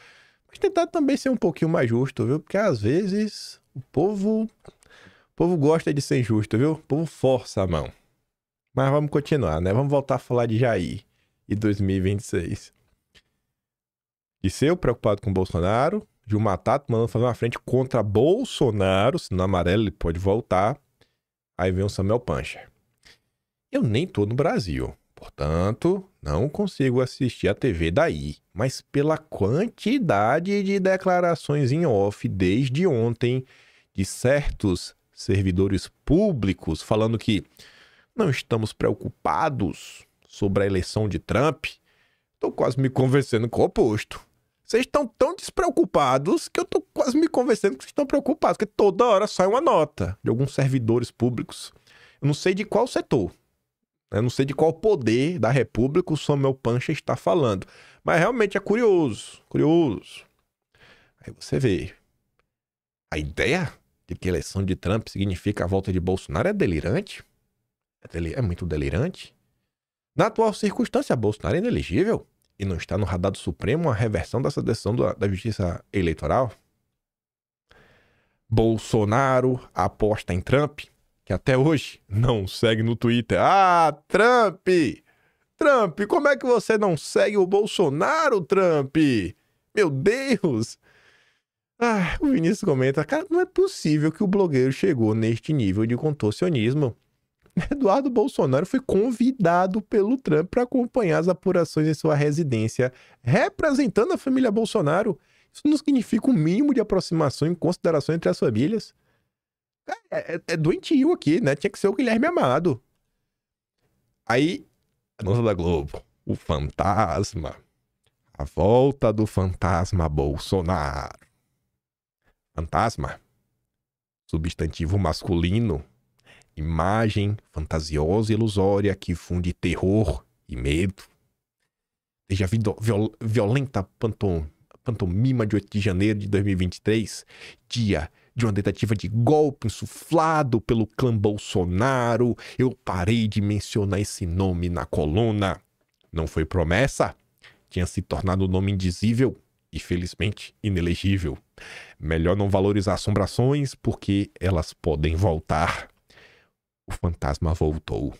mas tentar também ser um pouquinho mais justo, viu? Porque às vezes o povo o povo gosta de ser injusto, viu? O povo força a mão. Mas vamos continuar, né? Vamos voltar a falar de Jair e 2026. ser preocupado com Bolsonaro. Gilmar Tato mandando fazer uma frente contra Bolsonaro. Se no amarelo ele pode voltar. Aí vem o Samuel Pancher. Eu nem tô no Brasil. Portanto, não consigo assistir a TV daí, mas pela quantidade de declarações em off desde ontem de certos servidores públicos falando que não estamos preocupados sobre a eleição de Trump. Estou quase me convencendo com o oposto. Vocês estão tão despreocupados que eu estou quase me convencendo que vocês estão preocupados, porque toda hora sai uma nota de alguns servidores públicos. Eu não sei de qual setor, né? eu não sei de qual poder da República o Samuel Pancha está falando. Mas realmente é curioso. Curioso. Aí você vê. A ideia de que a eleição de Trump significa a volta de Bolsonaro é delirante. É muito delirante? Na atual circunstância, Bolsonaro é inelegível e não está no radar do Supremo a reversão dessa decisão da, da Justiça Eleitoral? Bolsonaro aposta em Trump, que até hoje não segue no Twitter. Ah, Trump! Trump, como é que você não segue o Bolsonaro, Trump? Meu Deus! Ah, o Vinícius comenta, cara, não é possível que o blogueiro chegou neste nível de contorcionismo. Eduardo Bolsonaro foi convidado pelo Trump para acompanhar as apurações em sua residência, representando a família Bolsonaro. Isso não significa o um mínimo de aproximação e consideração entre as famílias. É, é, é, doentio aqui, né? Tinha que ser o Guilherme Amado. Aí, a nossa da Globo, o fantasma, a volta do fantasma Bolsonaro. Fantasma, substantivo masculino imagem fantasiosa e ilusória que funde terror e medo. Desde a viol violenta pantom pantomima de 8 de janeiro de 2023, dia de uma tentativa de golpe insuflado pelo clã Bolsonaro, eu parei de mencionar esse nome na coluna. Não foi promessa, tinha se tornado um nome indizível e felizmente inelegível. Melhor não valorizar assombrações porque elas podem voltar. O fantasma voltou,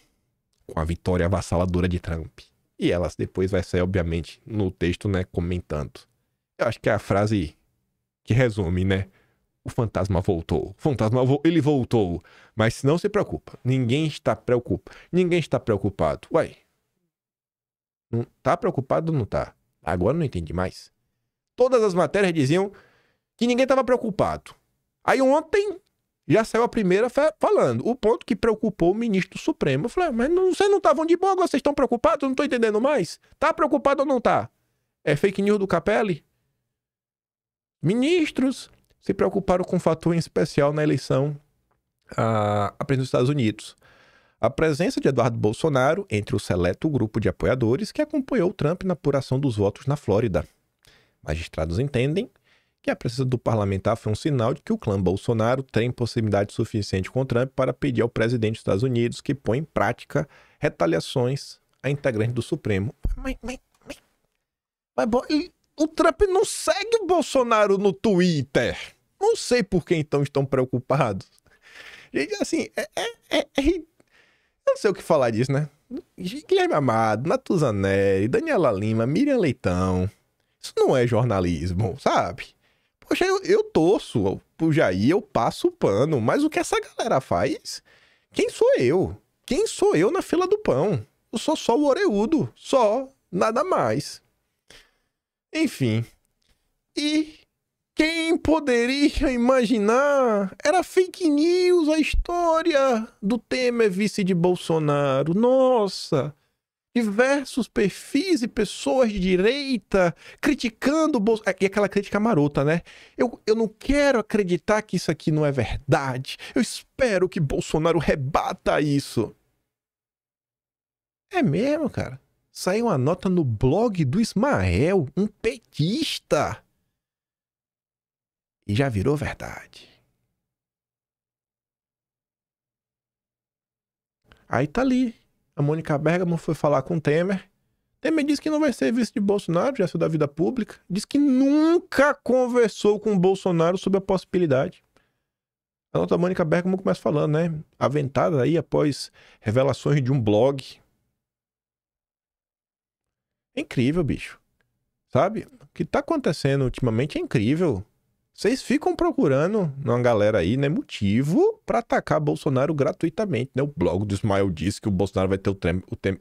com a vitória avassaladora de Trump. E elas depois vai sair, obviamente, no texto, né, comentando. Eu acho que é a frase que resume, né? O fantasma voltou. O fantasma, vo ele voltou. Mas não se preocupa. Ninguém está preocupado. Ninguém está preocupado. Uai. Não tá preocupado ou não tá? Agora não entendi mais. Todas as matérias diziam que ninguém estava preocupado. Aí ontem já saiu a primeira falando. O ponto que preocupou o ministro Supremo. Eu falei, ah, mas não, vocês não estavam de boa, agora vocês estão preocupados? Eu não estou entendendo mais. Tá preocupado ou não tá? É fake news do Capelli? Ministros se preocuparam com um fator em especial na eleição à uh, presidência dos Estados Unidos. A presença de Eduardo Bolsonaro entre o seleto grupo de apoiadores que acompanhou Trump na apuração dos votos na Flórida. Magistrados entendem que a presença do parlamentar foi um sinal de que o clã Bolsonaro tem proximidade suficiente com Trump para pedir ao presidente dos Estados Unidos que põe em prática retaliações a integrante do Supremo. Mas, mas, mas, mas bom, o Trump não segue o Bolsonaro no Twitter. Não sei por que então estão preocupados. Gente, assim, é, é, é, é, não sei o que falar disso, né? Guilherme Amado, Natuzanelli, Daniela Lima, Miriam Leitão. Isso não é jornalismo, sabe? Poxa, eu, eu torço pro Jair, eu passo o pano, mas o que essa galera faz? Quem sou eu? Quem sou eu na fila do pão? Eu sou só o oreudo, só, nada mais. Enfim. E quem poderia imaginar? Era fake news a história do Temer vice de Bolsonaro. Nossa! diversos perfis e pessoas de direita criticando o Bolsonaro. E aquela crítica marota, né? Eu, eu não quero acreditar que isso aqui não é verdade. Eu espero que Bolsonaro rebata isso. É mesmo, cara. Saiu uma nota no blog do Ismael, um petista. E já virou verdade. Aí tá ali, a Mônica Bergamo foi falar com Temer. Temer disse que não vai ser vice de Bolsonaro, já saiu da vida pública. Diz que nunca conversou com Bolsonaro sobre a possibilidade. A nota Mônica Bergamo começa falando, né? Aventada aí após revelações de um blog. É incrível, bicho. Sabe? O que tá acontecendo ultimamente é incrível. Vocês ficam procurando uma galera aí, né? Motivo para atacar Bolsonaro gratuitamente, né? O blog do Ismael disse que o Bolsonaro vai ter o tema. O tema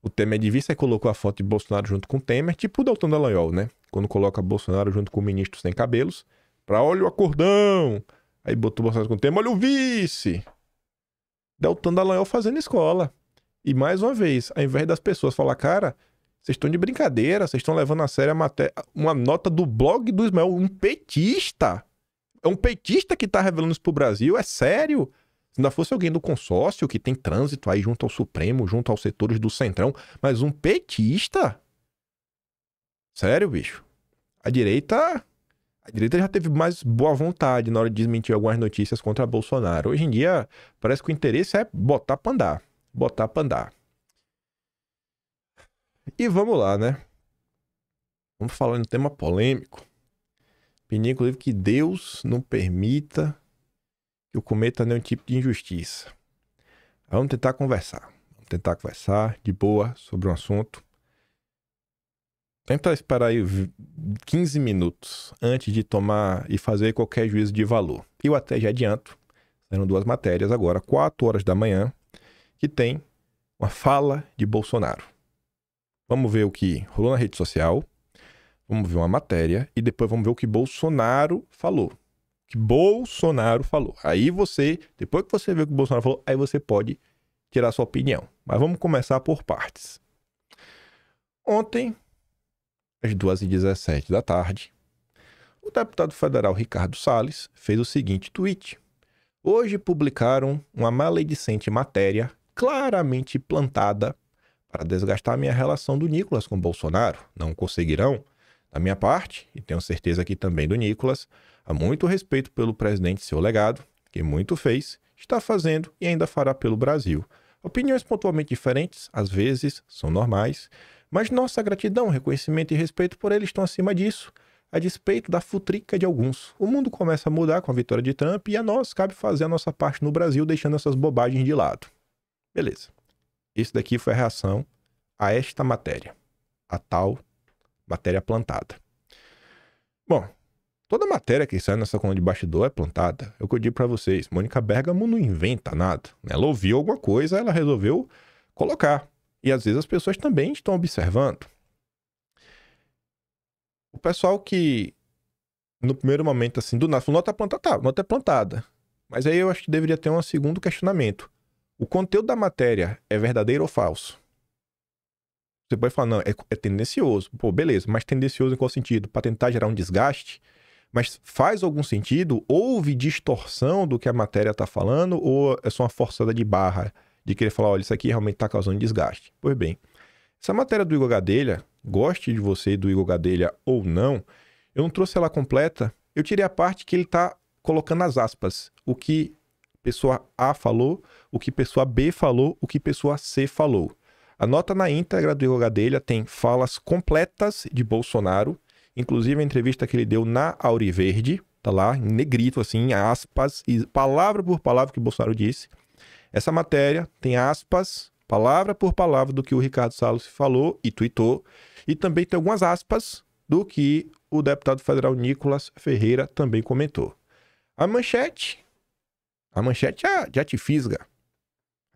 o Temer de vice, aí colocou a foto de Bolsonaro junto com o Temer, tipo o Dalton Dallagnol, né? Quando coloca Bolsonaro junto com o ministro sem cabelos, pra olha o acordão. Aí botou Bolsonaro com o Temer, olha o vice. Dalton Dallagnol fazendo escola. E mais uma vez, ao invés das pessoas falar, cara, vocês estão de brincadeira, vocês estão levando a sério a matéria. Uma nota do blog do Ismael, um petista. É um petista que está revelando isso pro Brasil, é sério. Se ainda fosse alguém do consórcio que tem trânsito aí junto ao Supremo, junto aos setores do Centrão, mas um petista? Sério, bicho? A direita. A direita já teve mais boa vontade na hora de desmentir algumas notícias contra Bolsonaro. Hoje em dia, parece que o interesse é botar pra andar. Botar pra andar. E vamos lá, né? Vamos falar um tema polêmico. Pedir, inclusive, que Deus não permita que eu cometa nenhum tipo de injustiça. vamos tentar conversar. Vamos tentar conversar de boa sobre um assunto. Tenta esperar aí 15 minutos antes de tomar e fazer qualquer juízo de valor. Eu até já adianto, serão duas matérias agora, 4 horas da manhã, que tem uma fala de Bolsonaro. Vamos ver o que rolou na rede social, vamos ver uma matéria e depois vamos ver o que Bolsonaro falou. O que Bolsonaro falou. Aí você, depois que você vê o que Bolsonaro falou, aí você pode tirar sua opinião. Mas vamos começar por partes. Ontem, às 2h17 da tarde, o deputado federal Ricardo Salles fez o seguinte tweet. Hoje publicaram uma maledicente matéria claramente plantada para desgastar a minha relação do Nicolas com Bolsonaro. Não conseguirão, da minha parte, e tenho certeza que também do Nicolas, há muito respeito pelo presidente e seu legado, que muito fez, está fazendo e ainda fará pelo Brasil. Opiniões pontualmente diferentes, às vezes, são normais, mas nossa gratidão, reconhecimento e respeito por ele estão acima disso. A despeito da futrica de alguns, o mundo começa a mudar com a vitória de Trump e a nós cabe fazer a nossa parte no Brasil, deixando essas bobagens de lado. Beleza. Isso daqui foi a reação a esta matéria, a tal matéria plantada. Bom, toda matéria que sai nessa coluna de bastidor é plantada. É o que eu digo para vocês. Mônica Bergamo não inventa nada. Ela ouviu alguma coisa, ela resolveu colocar. E às vezes as pessoas também estão observando. O pessoal que no primeiro momento assim, do nada, falou, nota plantada, tá, nota é plantada. Mas aí eu acho que deveria ter um segundo questionamento. O conteúdo da matéria é verdadeiro ou falso? Você pode falar, não, é, é tendencioso. Pô, beleza, mas tendencioso em qual sentido? Para tentar gerar um desgaste? Mas faz algum sentido? Houve distorção do que a matéria está falando? Ou é só uma forçada de barra de querer falar, olha, isso aqui realmente está causando desgaste? Pois bem, essa matéria do Igor Gadelha, goste de você do Igor Gadelha ou não, eu não trouxe ela completa, eu tirei a parte que ele está colocando as aspas. O que pessoa A falou, o que pessoa B falou, o que pessoa C falou. A nota na íntegra do Rogadelha tem falas completas de Bolsonaro, inclusive a entrevista que ele deu na Auri Verde, tá lá, em negrito, assim, aspas, e palavra por palavra que Bolsonaro disse. Essa matéria tem aspas, palavra por palavra do que o Ricardo Salles falou e tuitou, e também tem algumas aspas do que o deputado federal Nicolas Ferreira também comentou. A manchete, a manchete já, já te fisga.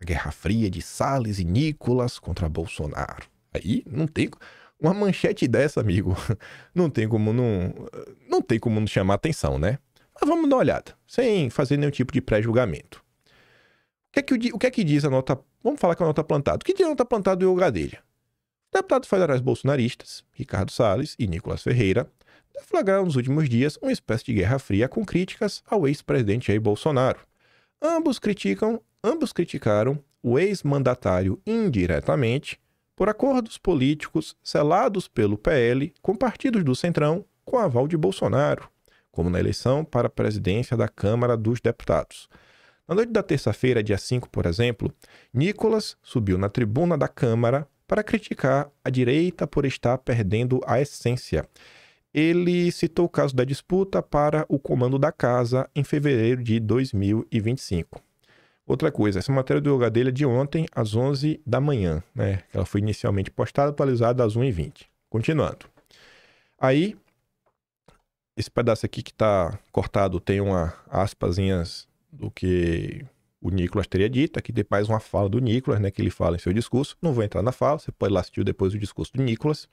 Guerra Fria de Salles e Nicolas contra Bolsonaro. Aí não tem uma manchete dessa, amigo. Não tem como não não tem como não chamar atenção, né? Mas vamos dar uma olhada, sem fazer nenhum tipo de pré-julgamento. O que, é que, o que é que diz a nota? Vamos falar que a nota plantada. O que diz a nota plantada do Iogadelha? Deputados federais bolsonaristas, Ricardo Salles e Nicolas Ferreira, deflagraram nos últimos dias uma espécie de guerra fria com críticas ao ex-presidente Jair Bolsonaro. Ambos criticam Ambos criticaram o ex-mandatário indiretamente por acordos políticos selados pelo PL com partidos do Centrão com aval de Bolsonaro, como na eleição para a presidência da Câmara dos Deputados. Na noite da terça-feira, dia 5, por exemplo, Nicolas subiu na tribuna da Câmara para criticar a direita por estar perdendo a essência. Ele citou o caso da disputa para o comando da casa em fevereiro de 2025. Outra coisa, essa matéria do yoga dele é de ontem às 11 da manhã, né? Ela foi inicialmente postada, atualizada às 1h20. Continuando. Aí, esse pedaço aqui que está cortado tem uma aspasinhas do que o Nicolas teria dito, aqui depois uma fala do Nicolas, né, que ele fala em seu discurso. Não vou entrar na fala, você pode lá assistir depois o discurso do Nicolas.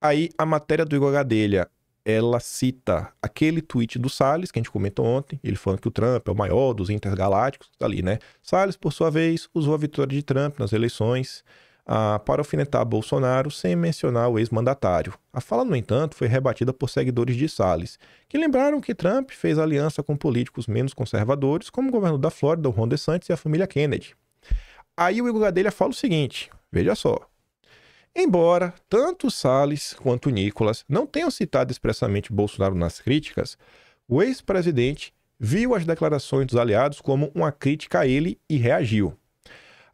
Aí a matéria do Igor Gadelha ela cita aquele tweet do Salles, que a gente comentou ontem, ele falando que o Trump é o maior dos intergalácticos, tá ali, né? Salles, por sua vez, usou a vitória de Trump nas eleições ah, para alfinetar Bolsonaro sem mencionar o ex-mandatário. A fala, no entanto, foi rebatida por seguidores de Salles, que lembraram que Trump fez aliança com políticos menos conservadores, como o governo da Flórida, o Ron DeSantis e a família Kennedy. Aí o Igor Gadelha fala o seguinte, veja só, Embora tanto Salles quanto Nicolas não tenham citado expressamente Bolsonaro nas críticas, o ex-presidente viu as declarações dos aliados como uma crítica a ele e reagiu.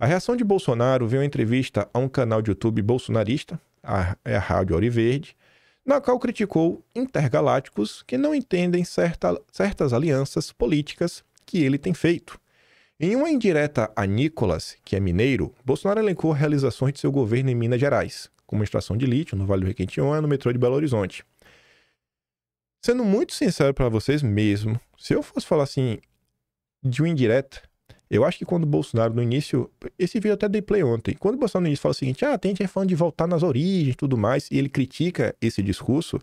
A reação de Bolsonaro veio em entrevista a um canal de YouTube bolsonarista, a, é Rádio Rádio Oriverde, na qual criticou intergalácticos que não entendem certa, certas alianças políticas que ele tem feito. Em uma indireta a Nicolas, que é mineiro, Bolsonaro elencou realizações de seu governo em Minas Gerais, como a extração de lítio no Vale do e no metrô de Belo Horizonte. Sendo muito sincero para vocês mesmo, se eu fosse falar assim de uma indireta, eu acho que quando o Bolsonaro no início, esse vídeo eu até dei play ontem, quando o Bolsonaro no início fala o seguinte, ah, tem gente fã de voltar nas origens e tudo mais, e ele critica esse discurso,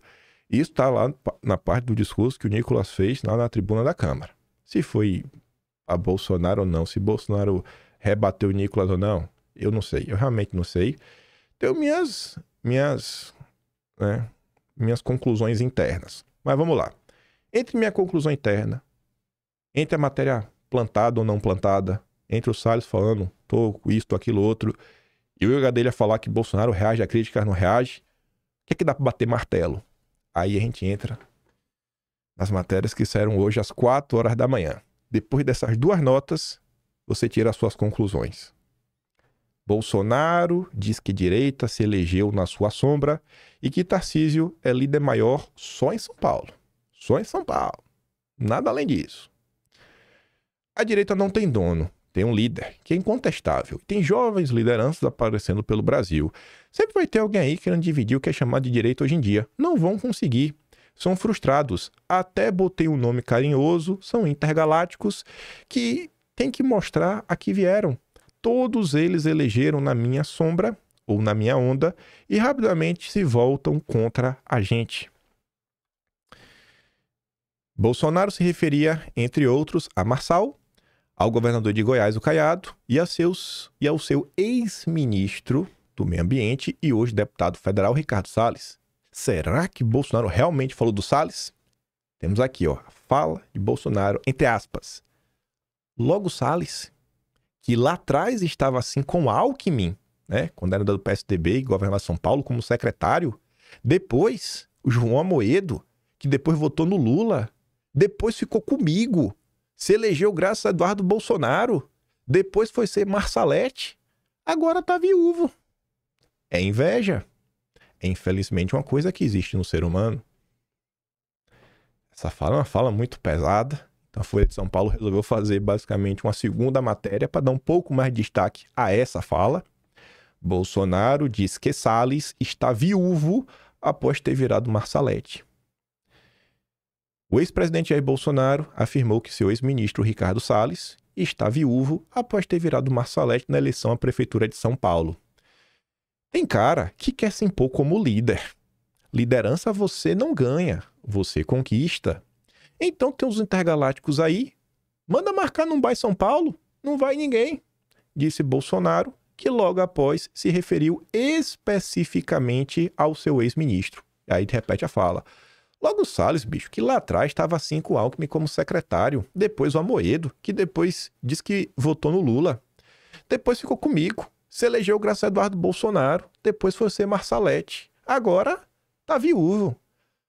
isso está lá na parte do discurso que o Nicolas fez lá na tribuna da Câmara. Se foi a Bolsonaro ou não, se Bolsonaro rebateu o Nicolas ou não, eu não sei, eu realmente não sei. Tenho minhas, minhas, né, minhas conclusões internas. Mas vamos lá. Entre minha conclusão interna, entre a matéria plantada ou não plantada, entre o Salles falando tô isso, tô aquilo, outro, e o dele a falar que Bolsonaro reage a críticas, não reage, o que é que dá para bater martelo? Aí a gente entra nas matérias que saíram hoje às 4 horas da manhã. Depois dessas duas notas, você tira as suas conclusões. Bolsonaro diz que direita se elegeu na sua sombra e que Tarcísio é líder maior só em São Paulo. Só em São Paulo. Nada além disso. A direita não tem dono, tem um líder, que é incontestável. Tem jovens lideranças aparecendo pelo Brasil. Sempre vai ter alguém aí querendo dividir o que é chamado de direita hoje em dia. Não vão conseguir são frustrados. Até botei um nome carinhoso, são intergalácticos, que tem que mostrar a que vieram. Todos eles elegeram na minha sombra ou na minha onda e rapidamente se voltam contra a gente. Bolsonaro se referia, entre outros, a Marçal, ao governador de Goiás, o Caiado, e, a seus, e ao seu ex-ministro do Meio Ambiente e hoje deputado federal, Ricardo Salles. Será que Bolsonaro realmente falou do Salles? Temos aqui, ó, fala de Bolsonaro, entre aspas. Logo Salles, que lá atrás estava assim com Alckmin, né, quando era do PSDB e governava São Paulo como secretário. Depois, o João Amoedo, que depois votou no Lula. Depois ficou comigo. Se elegeu graças a Eduardo Bolsonaro. Depois foi ser Marçalete, Agora tá viúvo. É inveja é infelizmente uma coisa que existe no ser humano. Essa fala é uma fala muito pesada. Então a Folha de São Paulo resolveu fazer basicamente uma segunda matéria para dar um pouco mais de destaque a essa fala. Bolsonaro diz que Salles está viúvo após ter virado marcialete O ex-presidente Jair Bolsonaro afirmou que seu ex-ministro Ricardo Salles está viúvo após ter virado marcialete na eleição à Prefeitura de São Paulo. Tem cara que quer se impor como líder. Liderança você não ganha, você conquista. Então tem os intergalácticos aí. Manda marcar num bairro São Paulo? Não vai ninguém, disse Bolsonaro, que logo após se referiu especificamente ao seu ex-ministro. Aí repete a fala. Logo o Salles, bicho, que lá atrás estava assim com o Alckmin como secretário, depois o Amoedo, que depois disse que votou no Lula. Depois ficou comigo, se elegeu graças a Eduardo Bolsonaro, depois foi ser Marçalete. Agora tá viúvo.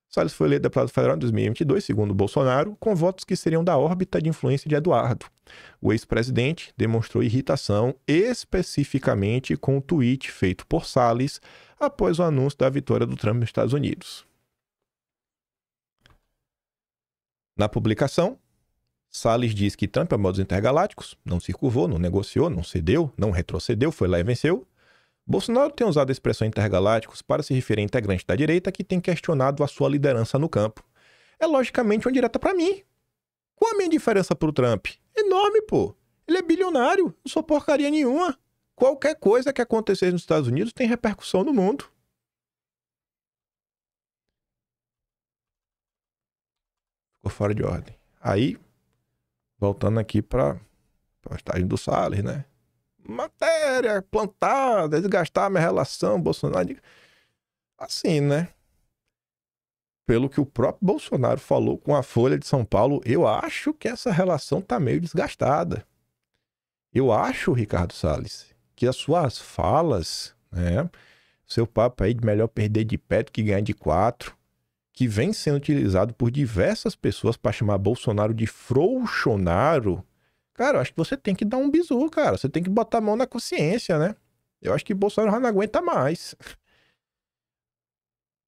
Salles foi eleito deputado federal em 2022, segundo Bolsonaro, com votos que seriam da órbita de influência de Eduardo. O ex-presidente demonstrou irritação especificamente com o tweet feito por Salles após o anúncio da vitória do Trump nos Estados Unidos. Na publicação, Salles diz que Trump é modos intergalácticos, não se curvou, não negociou, não cedeu, não retrocedeu, foi lá e venceu. Bolsonaro tem usado a expressão intergalácticos para se referir a integrantes da direita que tem questionado a sua liderança no campo. É logicamente uma direta para mim. Qual a minha diferença o Trump? Enorme, pô. Ele é bilionário, não sou porcaria nenhuma. Qualquer coisa que acontecer nos Estados Unidos tem repercussão no mundo. Ficou fora de ordem. Aí, Voltando aqui para a postagem do Salles, né? Matéria plantada, desgastar minha relação, Bolsonaro. Assim, né? Pelo que o próprio Bolsonaro falou com a Folha de São Paulo, eu acho que essa relação tá meio desgastada. Eu acho, Ricardo Salles, que as suas falas, né? Seu papo aí de melhor perder de pé do que ganhar de quatro, que vem sendo utilizado por diversas pessoas para chamar Bolsonaro de frouxonaro, cara, eu acho que você tem que dar um bizu, cara. Você tem que botar a mão na consciência, né? Eu acho que Bolsonaro já não aguenta mais.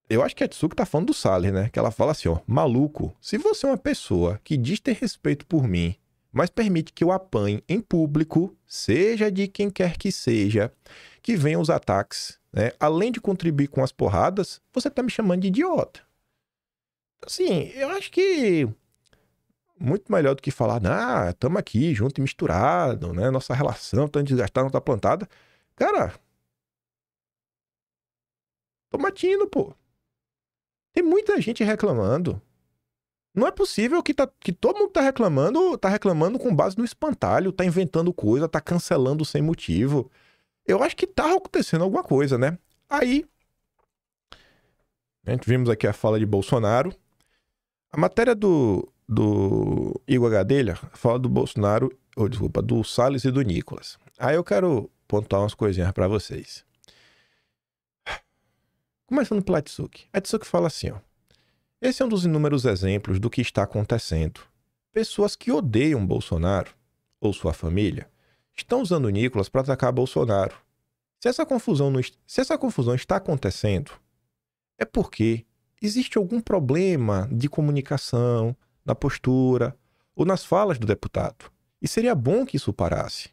Eu acho que a Tsuki tá falando do Salles, né? Que ela fala assim, ó, maluco, se você é uma pessoa que diz ter respeito por mim, mas permite que eu apanhe em público, seja de quem quer que seja, que venham os ataques, né? Além de contribuir com as porradas, você tá me chamando de idiota assim, eu acho que muito melhor do que falar, ah, estamos aqui junto e misturado, né? Nossa relação tão tá desgastada, tá, não tá plantada. Cara, tô matando pô. Tem muita gente reclamando. Não é possível que, tá, que todo mundo tá reclamando, tá reclamando com base no espantalho, tá inventando coisa, tá cancelando sem motivo. Eu acho que tá acontecendo alguma coisa, né? Aí, a né, gente vimos aqui a fala de Bolsonaro, a matéria do, do Igor Gadelha fala do Bolsonaro, ou desculpa, do Salles e do Nicolas. Aí eu quero pontuar umas coisinhas para vocês. Começando pela Atsuki. A Atsuki fala assim, ó. Esse é um dos inúmeros exemplos do que está acontecendo. Pessoas que odeiam Bolsonaro ou sua família estão usando o Nicolas para atacar Bolsonaro. Se essa, confusão não, se essa confusão está acontecendo, é porque existe algum problema de comunicação, na postura ou nas falas do deputado. E seria bom que isso parasse.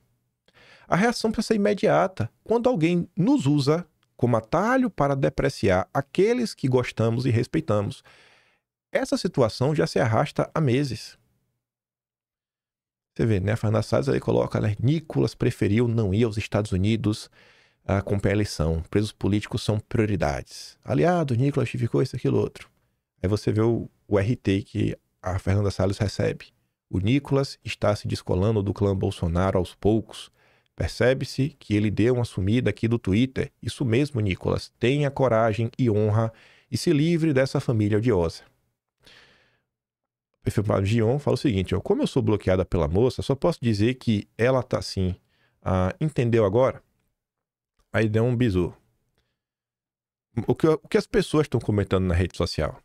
A reação precisa ser imediata quando alguém nos usa como atalho para depreciar aqueles que gostamos e respeitamos. Essa situação já se arrasta há meses. Você vê, né? Fernanda Salles aí coloca, né? Nicolas preferiu não ir aos Estados Unidos acompanhar a eleição. Presos políticos são prioridades. Aliado, Nicolas ficou isso, aquilo, outro. Aí você vê o, o RT que a Fernanda Salles recebe. O Nicolas está se descolando do clã Bolsonaro aos poucos. Percebe-se que ele deu uma sumida aqui do Twitter. Isso mesmo, Nicolas. Tenha coragem e honra e se livre dessa família odiosa. O perfil Gion fala o seguinte: ó, como eu sou bloqueada pela moça, só posso dizer que ela tá assim. Ah, entendeu agora? Aí deu um bizu. O que, o que as pessoas estão comentando na rede social?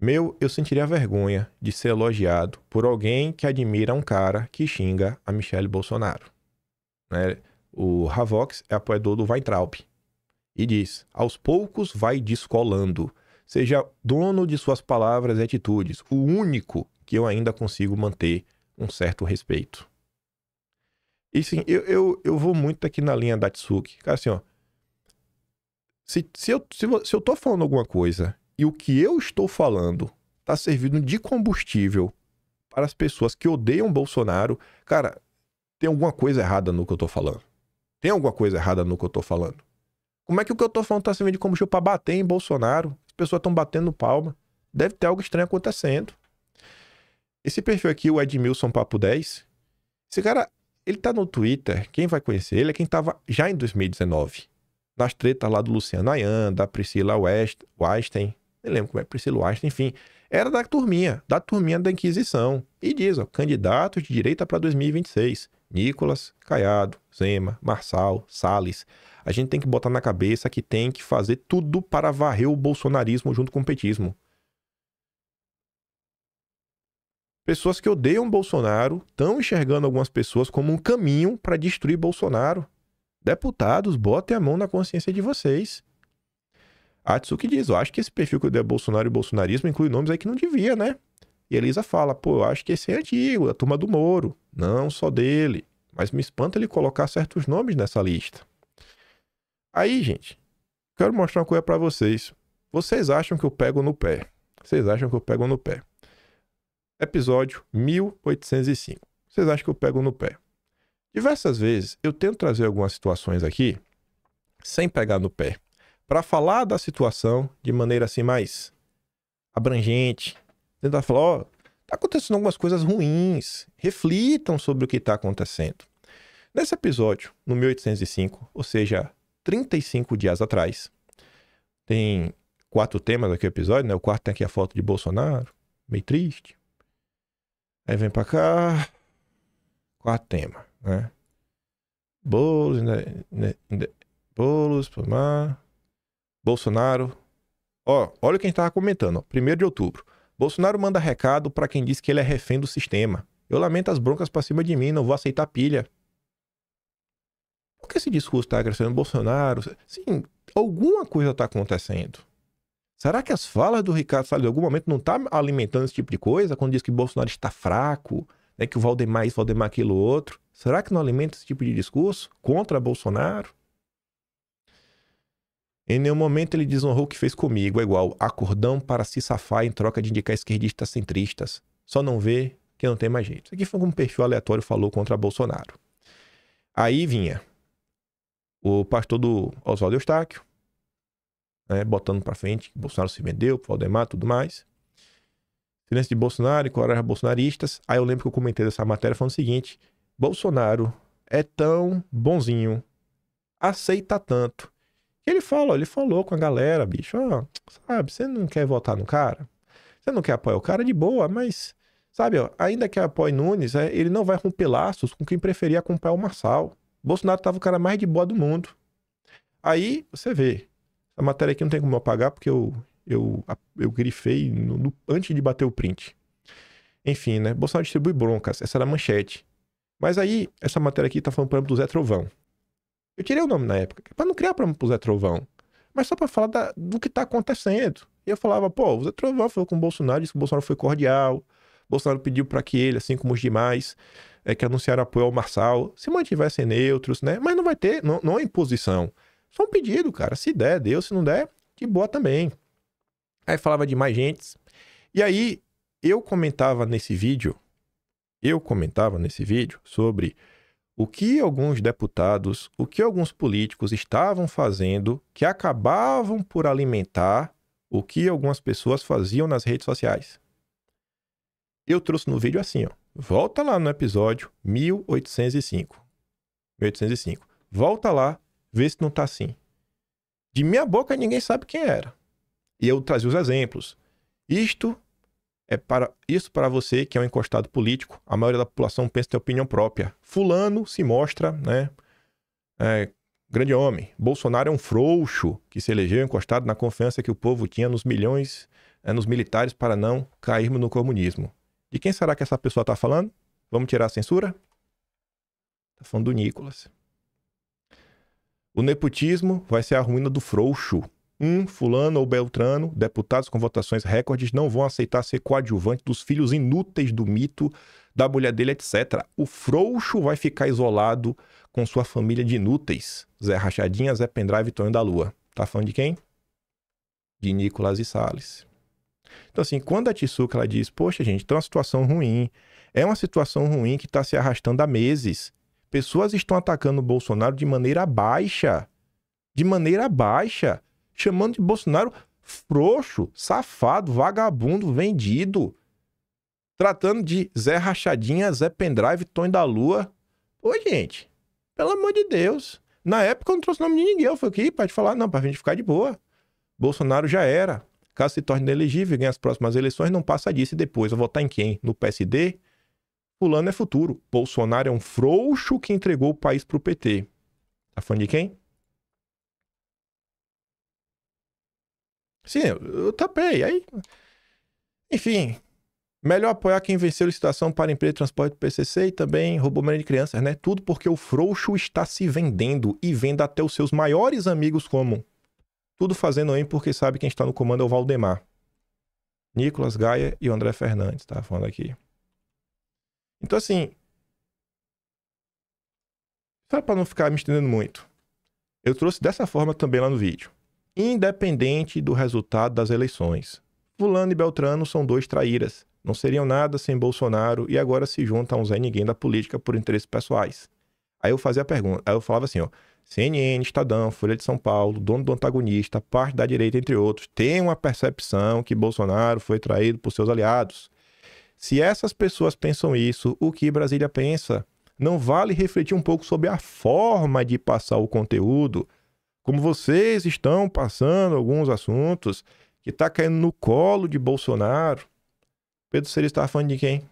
Meu, eu sentiria vergonha de ser elogiado por alguém que admira um cara que xinga a Michele Bolsonaro. Né? O Havox é apoiador do Weintraub e diz: aos poucos vai descolando. Seja dono de suas palavras e atitudes, o único que eu ainda consigo manter um certo respeito. E sim, eu, eu, eu vou muito aqui na linha da Tsuki. Cara, assim, ó. Se, se, eu, se, se eu tô falando alguma coisa e o que eu estou falando tá servindo de combustível para as pessoas que odeiam Bolsonaro, cara, tem alguma coisa errada no que eu tô falando. Tem alguma coisa errada no que eu tô falando. Como é que o que eu tô falando tá servindo de combustível para bater em Bolsonaro? As pessoas estão batendo palma. Deve ter algo estranho acontecendo. Esse perfil aqui, o Edmilson Papo 10, esse cara ele tá no Twitter, quem vai conhecer ele é quem tava já em 2019. Nas tretas lá do Luciano Ayan, da Priscila West, Weinstein, nem lembro como é, Priscila Weinstein, enfim. Era da turminha, da turminha da Inquisição. E diz, ó, candidatos de direita para 2026. Nicolas, Caiado, Zema, Marçal, Salles. A gente tem que botar na cabeça que tem que fazer tudo para varrer o bolsonarismo junto com o petismo. Pessoas que odeiam Bolsonaro estão enxergando algumas pessoas como um caminho para destruir Bolsonaro. Deputados, botem a mão na consciência de vocês. A Atsuki diz: Eu acho que esse perfil que odeia Bolsonaro e bolsonarismo inclui nomes aí que não devia, né? E Elisa fala: Pô, eu acho que esse é antigo, a turma do Moro. Não só dele. Mas me espanta ele colocar certos nomes nessa lista. Aí, gente, quero mostrar uma coisa para vocês. Vocês acham que eu pego no pé? Vocês acham que eu pego no pé? Episódio 1805. Vocês acham que eu pego no pé? Diversas vezes eu tento trazer algumas situações aqui sem pegar no pé, para falar da situação de maneira assim mais abrangente, tentar falar, ó, oh, tá acontecendo algumas coisas ruins, reflitam sobre o que está acontecendo. Nesse episódio, no 1805, ou seja, 35 dias atrás, tem quatro temas aqui o episódio, né? O quarto tem aqui a foto de Bolsonaro, meio triste, Aí vem pra cá. qual né? Boulos, né, né, né Boulos, Pomar, Bolsonaro. Ó, olha quem tava comentando, ó. 1 de outubro. Bolsonaro manda recado para quem diz que ele é refém do sistema. Eu lamento as broncas pra cima de mim, não vou aceitar pilha. Por que esse discurso tá crescendo? Bolsonaro. Sim, alguma coisa tá acontecendo. Será que as falas do Ricardo Salles em algum momento não tá alimentando esse tipo de coisa? Quando diz que Bolsonaro está fraco, né, que o Valdemar isso, Valdemar aquilo outro. Será que não alimenta esse tipo de discurso contra Bolsonaro? Em nenhum momento ele desonrou o que fez comigo, é igual acordão para se safar em troca de indicar esquerdistas centristas. Só não vê que não tem mais jeito. Isso aqui foi como um perfil aleatório falou contra Bolsonaro. Aí vinha o pastor do Oswaldo Eustáquio, né, botando para frente que Bolsonaro se vendeu, pro Valdemar tudo mais. Silêncio de Bolsonaro e coragem bolsonaristas. Aí eu lembro que eu comentei dessa matéria falando o seguinte: Bolsonaro é tão bonzinho, aceita tanto. que Ele falou, ele falou com a galera, bicho, ó, sabe, você não quer votar no cara? Você não quer apoiar o cara de boa, mas, sabe, ó, ainda que apoie Nunes, é, ele não vai romper laços com quem preferia acompanhar o Marçal. Bolsonaro tava o cara mais de boa do mundo. Aí, você vê, a matéria aqui não tem como eu apagar, porque eu, eu, eu grifei no, no, antes de bater o print. Enfim, né? Bolsonaro distribui broncas. Essa era a manchete. Mas aí, essa matéria aqui tá falando, por exemplo, do Zé Trovão. Eu tirei o nome na época, é para não criar problema pro Zé Trovão, mas só para falar da, do que tá acontecendo. E eu falava, pô, o Zé Trovão falou com o Bolsonaro, disse que o Bolsonaro foi cordial. Bolsonaro pediu para que ele, assim como os demais, é, que anunciaram apoio ao Marçal, se mantivessem neutros, né? Mas não vai ter, não, não é imposição. Só um pedido, cara. Se der, deu. Se não der, de boa também. Aí falava de mais gentes. E aí eu comentava nesse vídeo, eu comentava nesse vídeo sobre o que alguns deputados, o que alguns políticos estavam fazendo que acabavam por alimentar o que algumas pessoas faziam nas redes sociais. Eu trouxe no vídeo assim, ó. Volta lá no episódio 1805. 1805. Volta lá Vê se não tá assim. De minha boca ninguém sabe quem era. E eu trazia os exemplos. Isto é para isso para você que é um encostado político. A maioria da população pensa ter opinião própria. Fulano se mostra, né? É, grande homem. Bolsonaro é um frouxo que se elegeu encostado na confiança que o povo tinha nos milhões, é, nos militares para não cairmos no comunismo. De quem será que essa pessoa está falando? Vamos tirar a censura? Está falando do Nicolas. O nepotismo vai ser a ruína do frouxo. Um, fulano ou beltrano, deputados com votações recordes, não vão aceitar ser coadjuvante dos filhos inúteis do mito, da mulher dele, etc. O frouxo vai ficar isolado com sua família de inúteis. Zé Rachadinha, Zé Pendrive, Tonho da Lua. Tá falando de quem? De Nicolas e Salles. Então assim, quando a Tissuca ela diz, poxa gente, tem tá uma situação ruim, é uma situação ruim que está se arrastando há meses pessoas estão atacando o Bolsonaro de maneira baixa. De maneira baixa. Chamando de Bolsonaro frouxo, safado, vagabundo, vendido. Tratando de Zé Rachadinha, Zé Pendrive, Tom da Lua. Ô, gente, pelo amor de Deus. Na época eu não trouxe o nome de ninguém. Eu falei aqui pra te falar, não, pra gente ficar de boa. Bolsonaro já era. Caso se torne inelegível, ganhe as próximas eleições, não passa disso. E depois, eu votar em quem? No PSD? Fulano é futuro. Bolsonaro é um frouxo que entregou o país pro PT. Tá falando de quem? Sim, eu tapei. Aí. Enfim. Melhor apoiar quem venceu a licitação para empresa de transporte do PCC e também roubou maneira de crianças, né? Tudo porque o frouxo está se vendendo e venda até os seus maiores amigos como. Tudo fazendo aí porque sabe quem está no comando é o Valdemar. Nicolas Gaia e o André Fernandes, tá falando aqui. Então, assim. Só para não ficar me estendendo muito, eu trouxe dessa forma também lá no vídeo. Independente do resultado das eleições, Fulano e Beltrano são dois traíras. Não seriam nada sem Bolsonaro e agora se juntam a um Zé Ninguém da política por interesses pessoais. Aí eu fazia a pergunta, aí eu falava assim, ó. CNN, Estadão, Folha de São Paulo, dono do antagonista, parte da direita, entre outros, tem uma percepção que Bolsonaro foi traído por seus aliados. Se essas pessoas pensam isso, o que Brasília pensa? Não vale refletir um pouco sobre a forma de passar o conteúdo? Como vocês estão passando alguns assuntos que está caindo no colo de Bolsonaro? Pedro Seria está falando de quem?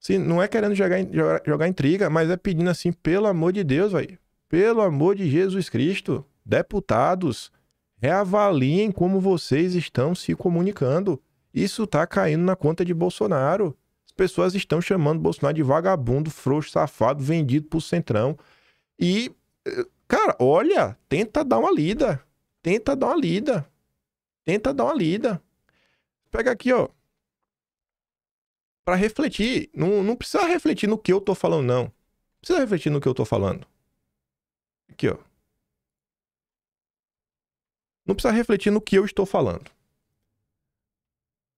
Sim, não é querendo jogar, jogar, jogar intriga, mas é pedindo assim, pelo amor de Deus, velho. Pelo amor de Jesus Cristo, deputados, Reavaliem como vocês estão se comunicando. Isso está caindo na conta de Bolsonaro. As pessoas estão chamando Bolsonaro de vagabundo, frouxo, safado, vendido por centrão. E, eh, cara, olha, tenta dar uma lida. Tenta dar uma lida. Tenta dar uma lida. Pega aqui, ó. Para refletir. Não, não precisa refletir no que eu tô falando, não. Não precisa refletir no que eu tô falando. Aqui, ó não precisa refletir no que eu estou falando.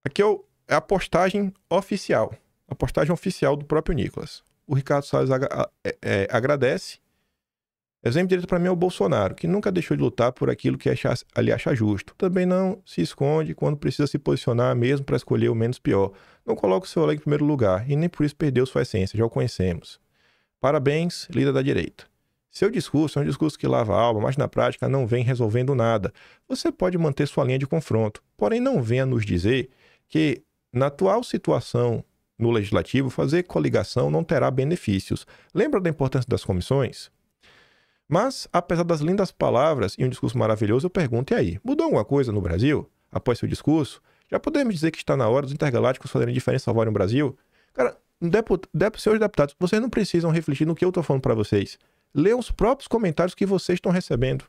Aqui é, é a postagem oficial, a postagem oficial do próprio Nicolas. O Ricardo Salles agra é, é, agradece. Exemplo direito para mim é o Bolsonaro, que nunca deixou de lutar por aquilo que achar, ali acha justo. Também não se esconde quando precisa se posicionar mesmo para escolher o menos pior. Não coloca o seu colega em primeiro lugar e nem por isso perdeu sua essência, já o conhecemos. Parabéns, líder da direita. Seu discurso é um discurso que lava a alma, mas na prática não vem resolvendo nada. Você pode manter sua linha de confronto, porém não venha nos dizer que, na atual situação no legislativo, fazer coligação não terá benefícios. Lembra da importância das comissões? Mas, apesar das lindas palavras e um discurso maravilhoso, eu pergunto: e aí? Mudou alguma coisa no Brasil após seu discurso? Já podemos dizer que está na hora dos intergalácticos fazerem diferença salvarem no Brasil? Cara, deput... senhores deputados, vocês não precisam refletir no que eu estou falando para vocês. Lê os próprios comentários que vocês estão recebendo.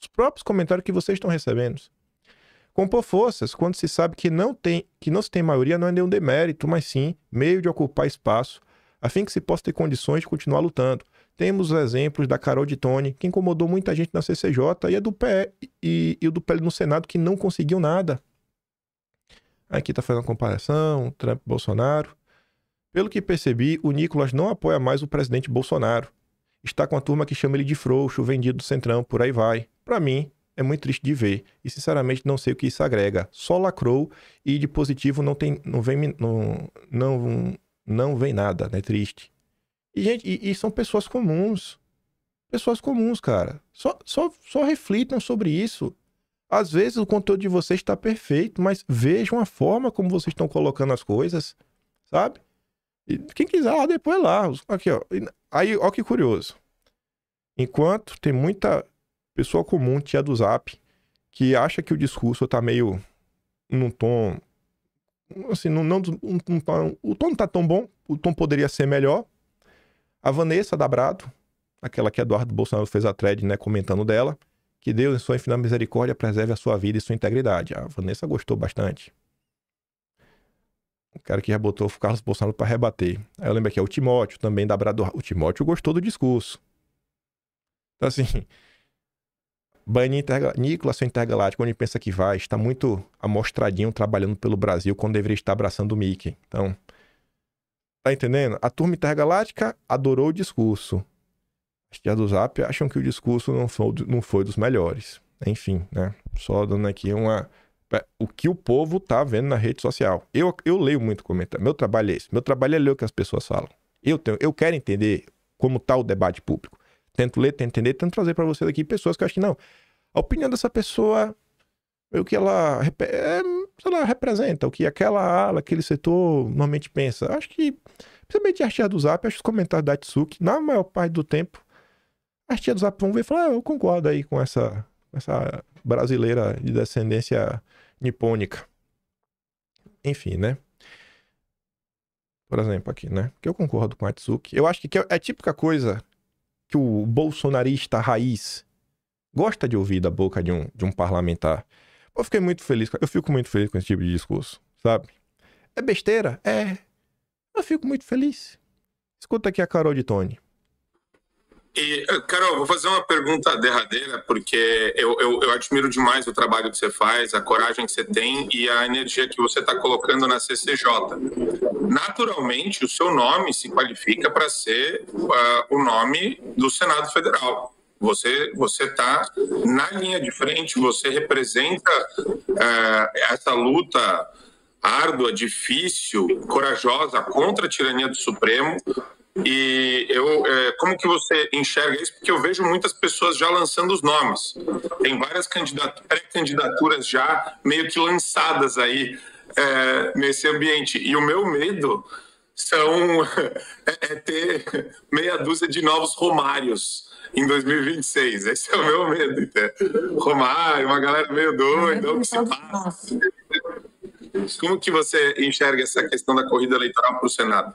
Os próprios comentários que vocês estão recebendo. Compor forças, quando se sabe que não, tem, que não se tem maioria, não é nenhum demérito, mas sim meio de ocupar espaço, a fim que se possa ter condições de continuar lutando. Temos exemplos da Carol de Tony, que incomodou muita gente na CCJ, e, a do PE, e, e o do PL no Senado, que não conseguiu nada. Aqui está fazendo uma comparação, Trump Bolsonaro. Pelo que percebi, o Nicolas não apoia mais o presidente Bolsonaro está com a turma que chama ele de frouxo, vendido do centrão, por aí vai. Para mim, é muito triste de ver. E sinceramente não sei o que isso agrega. Só lacrou e de positivo não tem, não vem, não, não, não vem nada, né? Triste. E gente, e, e são pessoas comuns, pessoas comuns, cara. Só, só, só reflitam sobre isso. Às vezes o conteúdo de vocês está perfeito, mas vejam a forma como vocês estão colocando as coisas, sabe? E quem quiser lá depois lá. Aqui, ó. Aí, ó que curioso. Enquanto tem muita pessoa comum, tia do zap, que acha que o discurso tá meio num tom. Assim, não, não, um, um tom, o tom não tá tão bom, o tom poderia ser melhor. A Vanessa da Brado, aquela que Eduardo Bolsonaro fez a thread, né, comentando dela, que Deus, em sua infinita misericórdia, preserve a sua vida e sua integridade. A Vanessa gostou bastante. O cara que já botou o Carlos Bolsonaro para rebater. Aí eu lembro que é o Timóteo, também da O Timóteo gostou do discurso. Então, assim, Bani interga... Nicolas, seu intergaláctico, onde pensa que vai, está muito amostradinho trabalhando pelo Brasil quando deveria estar abraçando o Mickey. Então, tá entendendo? A turma intergaláctica adorou o discurso. As tias do Zap acham que o discurso não foi, não foi dos melhores. Enfim, né? Só dando aqui uma o que o povo tá vendo na rede social. Eu, eu leio muito comentário. Meu trabalho é esse. Meu trabalho é ler o que as pessoas falam. Eu, tenho, eu quero entender como tá o debate público. Tento ler, tento entender, tento trazer para vocês aqui pessoas que eu acho que não. A opinião dessa pessoa, o que ela, ela é, representa, o que aquela ala, aquele setor normalmente pensa. Acho que, principalmente a tia do Zap, acho que os comentários da Tsuki, na maior parte do tempo, a tia do Zap vão ver e falar, ah, eu concordo aí com essa, essa brasileira de descendência nipônica. Enfim, né? Por exemplo, aqui, né? Que eu concordo com a Atsuki. Eu acho que é a é típica coisa que o bolsonarista raiz gosta de ouvir da boca de um, de um parlamentar. Eu fiquei muito feliz, eu fico muito feliz com esse tipo de discurso, sabe? É besteira? É. Eu fico muito feliz. Escuta aqui a Carol de Tony. E, eh, Carol, vou fazer uma pergunta derradeira, porque eu, eu, eu, admiro demais o trabalho que você faz, a coragem que você tem e a energia que você está colocando na CCJ. Naturalmente, o seu nome se qualifica para ser uh, o nome do Senado Federal. Você você está na linha de frente, você representa uh, essa luta árdua, difícil, corajosa contra a tirania do Supremo e eu, é, como que você enxerga isso? Porque eu vejo muitas pessoas já lançando os nomes. Tem várias pré-candidaturas já meio que lançadas aí é, nesse ambiente. E o meu medo são é, é, ter meia dúzia de novos Romários em 2026. Esse é o meu medo. Então. Romário, uma galera meio doida, o que se passa? Como que você enxerga essa questão da corrida eleitoral para o Senado?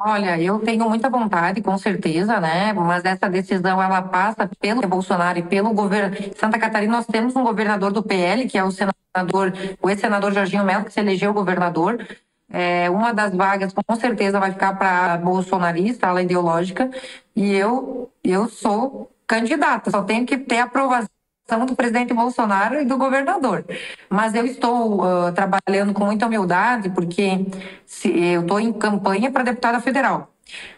Olha, eu tenho muita vontade, com certeza, né? Mas essa decisão ela passa pelo Bolsonaro e pelo governo. Santa Catarina, nós temos um governador do PL, que é o senador, o ex-senador Jorginho Melo, que se elegeu governador. É, uma das vagas com certeza vai ficar para bolsonarista, ala ideológica, e eu, eu sou candidata, só tenho que ter aprovação do presidente Bolsonaro e do governador. Mas eu estou uh, trabalhando com muita humildade, porque se, eu estou em campanha para deputada federal.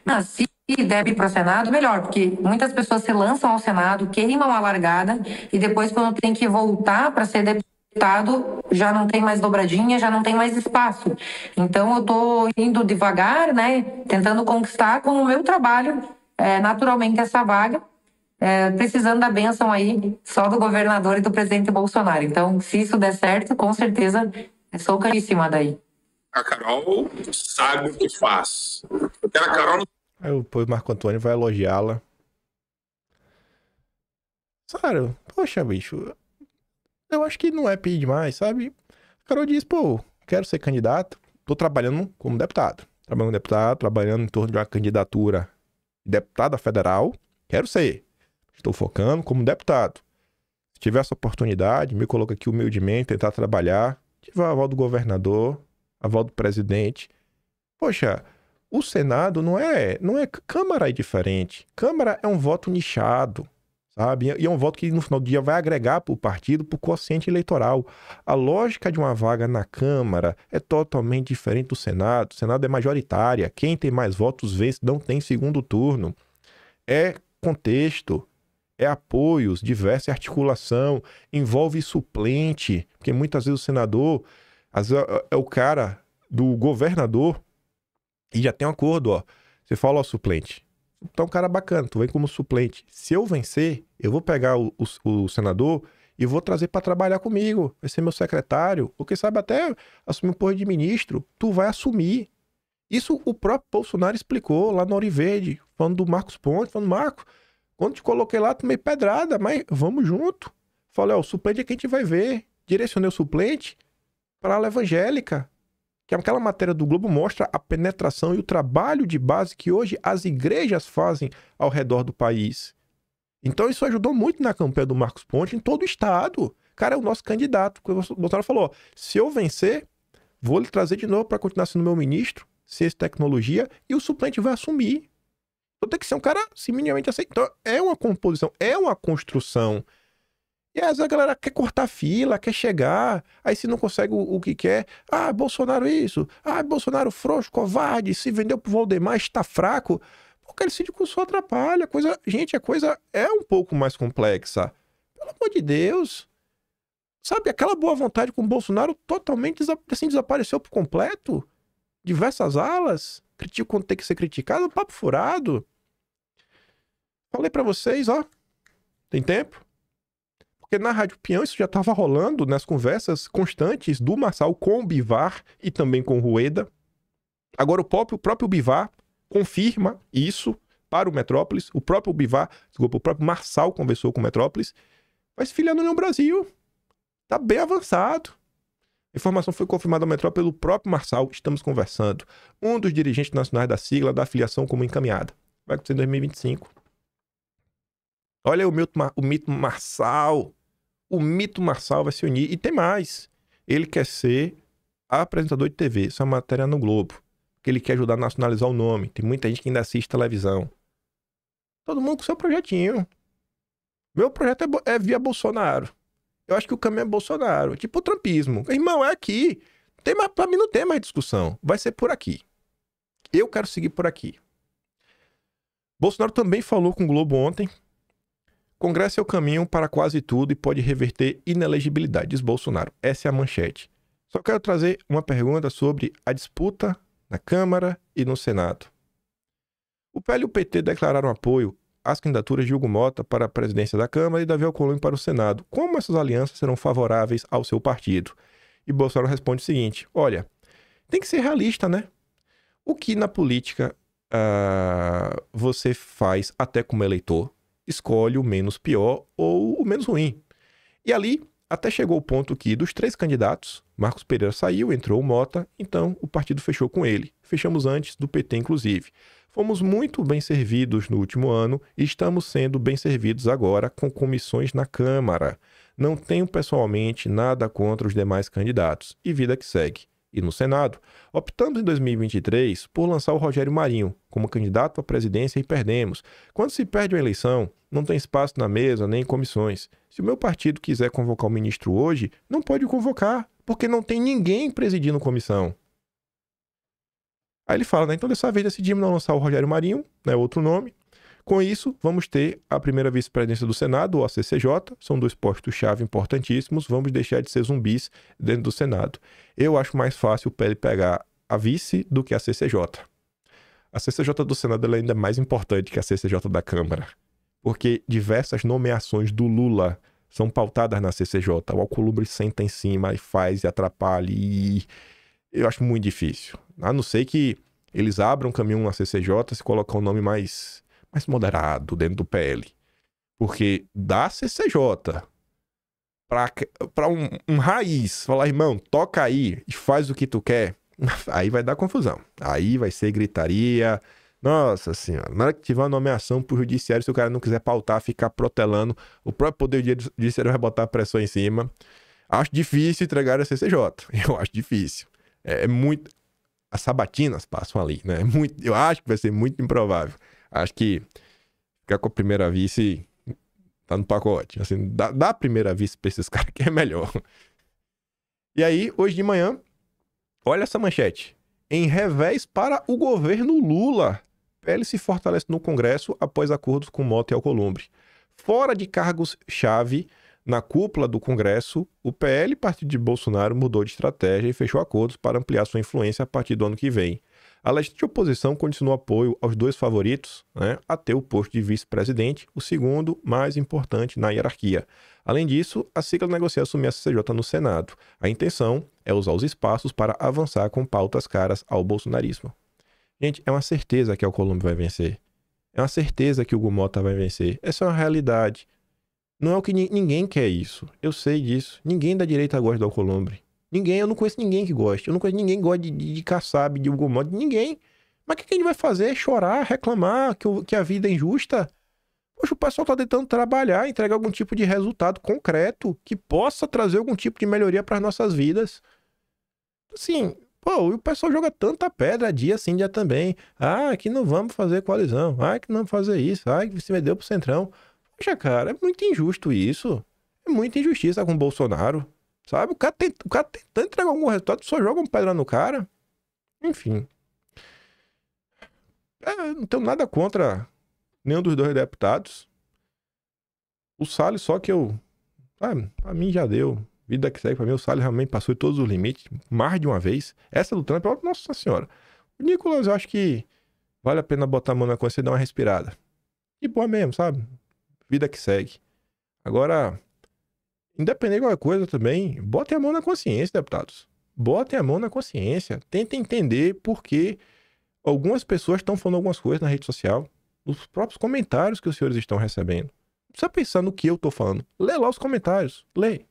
Mas se deve ir para o Senado, melhor, porque muitas pessoas se lançam ao Senado, queimam a largada e depois, quando tem que voltar para ser deputado, já não tem mais dobradinha, já não tem mais espaço. Então, eu estou indo devagar, né, tentando conquistar com o meu trabalho, é, naturalmente, essa vaga é, precisando da benção aí só do governador e do presidente Bolsonaro. Então, se isso der certo, com certeza sou caríssima daí. A Carol sabe o que faz. quero a Carol. Aí o Marco Antônio vai elogiá-la. Sério, poxa, bicho. Eu acho que não é pedir demais, sabe? A Carol diz, pô, quero ser candidato, tô trabalhando como deputado. Trabalhando como deputado, trabalhando em torno de uma candidatura de deputada federal. Quero ser Estou focando como deputado. Se tiver essa oportunidade, me coloca aqui humildemente, tentar trabalhar. Tive tiver o aval do governador, a aval do presidente. Poxa, o Senado não é, não é Câmara é diferente. Câmara é um voto nichado, sabe? E é um voto que no final do dia vai agregar para o partido, para o quociente eleitoral. A lógica de uma vaga na Câmara é totalmente diferente do Senado. O Senado é majoritária. Quem tem mais votos vence, não tem segundo turno. É contexto, é apoios, diversa articulação, envolve suplente, porque muitas vezes o senador vezes é, é o cara do governador e já tem um acordo, ó. Você fala, ó, suplente. Então, cara bacana, tu vem como suplente. Se eu vencer, eu vou pegar o, o, o senador e vou trazer para trabalhar comigo. Vai ser meu secretário, ou quem sabe até assumir um porra de ministro. Tu vai assumir. Isso o próprio Bolsonaro explicou lá no Oriverde, falando do Marcos Pontes, falando, Marco, quando te coloquei lá, tomei pedrada, mas vamos junto. Falei, ó, o suplente é quem a gente vai ver. Direcionei o suplente para a evangélica. Que é aquela matéria do Globo mostra a penetração e o trabalho de base que hoje as igrejas fazem ao redor do país. Então isso ajudou muito na campanha do Marcos Ponte em todo o estado. Cara, é o nosso candidato. O Bolsonaro falou: ó, se eu vencer, vou lhe trazer de novo para continuar sendo meu ministro, ciência e tecnologia, e o suplente vai assumir. Então tem que ser um cara assim, minimamente aceito. Então é uma composição, é uma construção. E às vezes a galera quer cortar fila, quer chegar, aí se não consegue o, o, que quer, ah, Bolsonaro isso, ah, Bolsonaro frouxo, covarde, se vendeu pro Valdemar, está fraco. porque cara, se de só atrapalha. Coisa... Gente, a coisa é um pouco mais complexa. Pelo amor de Deus. Sabe, aquela boa vontade com o Bolsonaro totalmente assim, desapareceu por completo. Diversas alas, critico quando tem que ser criticado, papo furado. Falei para vocês, ó. Tem tempo? Porque na Rádio Peão isso já estava rolando nas conversas constantes do Marçal com o Bivar e também com o Rueda. Agora o próprio, o próprio Bivar confirma isso para o Metrópolis. O próprio Bivar, desculpa, o próprio Marçal conversou com o Metrópolis. Mas filha do União é Brasil tá bem avançado. A informação foi confirmada ao Metrópolis pelo próprio Marçal, estamos conversando. Um dos dirigentes nacionais da sigla da afiliação como encaminhada. Vai acontecer em 2025. Olha o, mito, o mito Marçal. O mito Marçal vai se unir. E tem mais. Ele quer ser apresentador de TV. Isso é uma matéria no Globo. Porque ele quer ajudar a nacionalizar o nome. Tem muita gente que ainda assiste televisão. Todo mundo com seu projetinho. Meu projeto é, é via Bolsonaro. Eu acho que o caminho é Bolsonaro. Tipo o Trumpismo. Irmão, é aqui. Tem, mais, pra mim não tem mais discussão. Vai ser por aqui. Eu quero seguir por aqui. Bolsonaro também falou com o Globo ontem Congresso é o caminho para quase tudo e pode reverter inelegibilidade, diz Bolsonaro. Essa é a manchete. Só quero trazer uma pergunta sobre a disputa na Câmara e no Senado. O PL e o PT declararam apoio às candidaturas de Hugo Mota para a presidência da Câmara e Davi Alcolumbre para o Senado. Como essas alianças serão favoráveis ao seu partido? E Bolsonaro responde o seguinte: olha, tem que ser realista, né? O que na política uh, você faz até como eleitor escolhe o menos pior ou o menos ruim. E ali até chegou o ponto que, dos três candidatos, Marcos Pereira saiu, entrou o Mota, então o partido fechou com ele. Fechamos antes do PT, inclusive. Fomos muito bem servidos no último ano e estamos sendo bem servidos agora com comissões na Câmara. Não tenho pessoalmente nada contra os demais candidatos e vida que segue e no Senado, optamos em 2023 por lançar o Rogério Marinho como candidato à presidência e perdemos. Quando se perde uma eleição, não tem espaço na mesa nem em comissões. Se o meu partido quiser convocar o ministro hoje, não pode convocar, porque não tem ninguém presidindo comissão. Aí ele fala, né? Então dessa vez decidimos não lançar o Rogério Marinho, né? Outro nome, com isso, vamos ter a primeira vice-presidência do Senado, o CCJ são dois postos-chave importantíssimos, vamos deixar de ser zumbis dentro do Senado. Eu acho mais fácil o PL pegar a vice do que a CCJ. A CCJ do Senado é ainda mais importante que a CCJ da Câmara, porque diversas nomeações do Lula são pautadas na CCJ. O Alcolumbre senta em cima e faz e atrapalha e... Eu acho muito difícil. A não ser que eles abram caminho na CCJ, se colocar um nome mais mais moderado dentro do PL. Porque da CCJ para um, um raiz falar, irmão, toca aí e faz o que tu quer, aí vai dar confusão. Aí vai ser gritaria. Nossa senhora, na hora que tiver uma nomeação pro judiciário, se o cara não quiser pautar, ficar protelando, o próprio poder judiciário vai botar pressão em cima. Acho difícil entregar a CCJ. Eu acho difícil. É, é, muito. As sabatinas passam ali, né? É muito... Eu acho que vai ser muito improvável. Acho que ficar com a primeira vice tá no pacote. Assim, dá, dá a primeira vice pra esses caras que é melhor. E aí, hoje de manhã, olha essa manchete. Em revés para o governo Lula. PL se fortalece no Congresso após acordos com Mota e Alcolumbre. Fora de cargos-chave na cúpula do Congresso, o PL, partido de Bolsonaro, mudou de estratégia e fechou acordos para ampliar sua influência a partir do ano que vem. A legítima oposição continua apoio aos dois favoritos né, a ter o posto de vice-presidente, o segundo mais importante na hierarquia. Além disso, a sigla negocia assumir a CCJ no Senado. A intenção é usar os espaços para avançar com pautas caras ao bolsonarismo. Gente, é uma certeza que o Colombo vai vencer. É uma certeza que o Gumota vai vencer. Essa é uma realidade. Não é o que ninguém quer isso. Eu sei disso. Ninguém da direita gosta do Alcolumbre. Ninguém, eu não conheço ninguém que goste. Eu não conheço ninguém que gosta de, de, de caçabe, de Ugomod, ninguém. Mas o que, que a gente vai fazer? Chorar, reclamar que, que a vida é injusta? Poxa, o pessoal está tentando trabalhar, entregar algum tipo de resultado concreto que possa trazer algum tipo de melhoria para as nossas vidas. Assim, pô, e o pessoal joga tanta pedra dia sim, dia também. Ah, que não vamos fazer coalizão. Ah, que não vamos fazer isso. Ah, que se meteu pro centrão. Poxa, cara, é muito injusto isso. É muita injustiça com o Bolsonaro. Sabe? O cara, tenta o cara tentando entregar algum resultado, só joga uma pedra no cara. Enfim. É, não tenho nada contra nenhum dos dois deputados. O Salles, só que eu. Sabe, ah, pra mim já deu. Vida que segue pra mim, o Salles realmente passou todos os limites, mais de uma vez. Essa do Trump, é nossa senhora. O Nicolas, eu acho que vale a pena botar a mão na consciência e dar uma respirada. E boa mesmo, sabe? Vida que segue. Agora, independente de qualquer coisa também, botem a mão na consciência, deputados. Botem a mão na consciência. Tentem entender por que algumas pessoas estão falando algumas coisas na rede social, os próprios comentários que os senhores estão recebendo. Precisa pensar no que eu estou falando. Lê lá os comentários. Lê.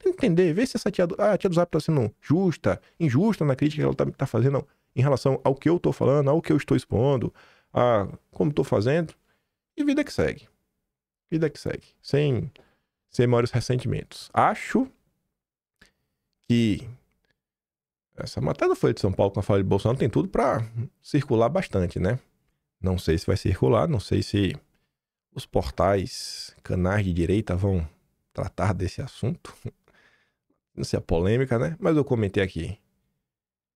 Tenta entender, vê se essa tia do, ah, a tia do Zap está sendo justa, injusta na crítica que ela está tá fazendo em relação ao que eu estou falando, ao que eu estou expondo, a como estou fazendo. E vida que segue. Vida que segue. Sem sem maiores Ressentimentos. Acho que essa matéria foi de São Paulo com a fala de Bolsonaro tem tudo para circular bastante, né? Não sei se vai circular, não sei se os portais, canais de direita vão tratar desse assunto. Não sei a polêmica, né? Mas eu comentei aqui.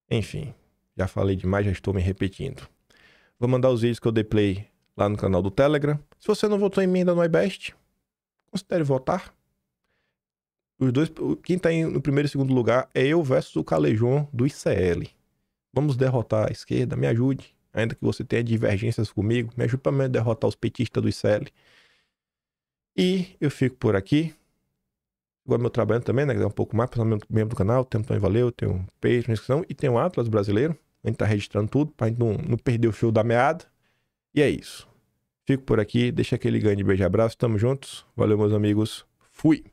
Enfim, já falei demais, já estou me repetindo. Vou mandar os vídeos que eu dei play lá no canal do Telegram. Se você não votou em mim ainda no iBest, considere votar. Os dois, quem está no primeiro e segundo lugar é eu versus o Calejon do ICL. Vamos derrotar a esquerda, me ajude. Ainda que você tenha divergências comigo, me ajude para derrotar os petistas do ICL. E eu fico por aqui. Agora meu trabalho também, né? É um pouco mais, pessoalmente membro do canal, tempo também valeu, tem um uma inscrição e tem um Atlas brasileiro. A gente está registrando tudo para a gente não, não perder o fio da meada. E é isso. Fico por aqui, deixa aquele grande beijo e abraço, tamo juntos. Valeu, meus amigos. Fui!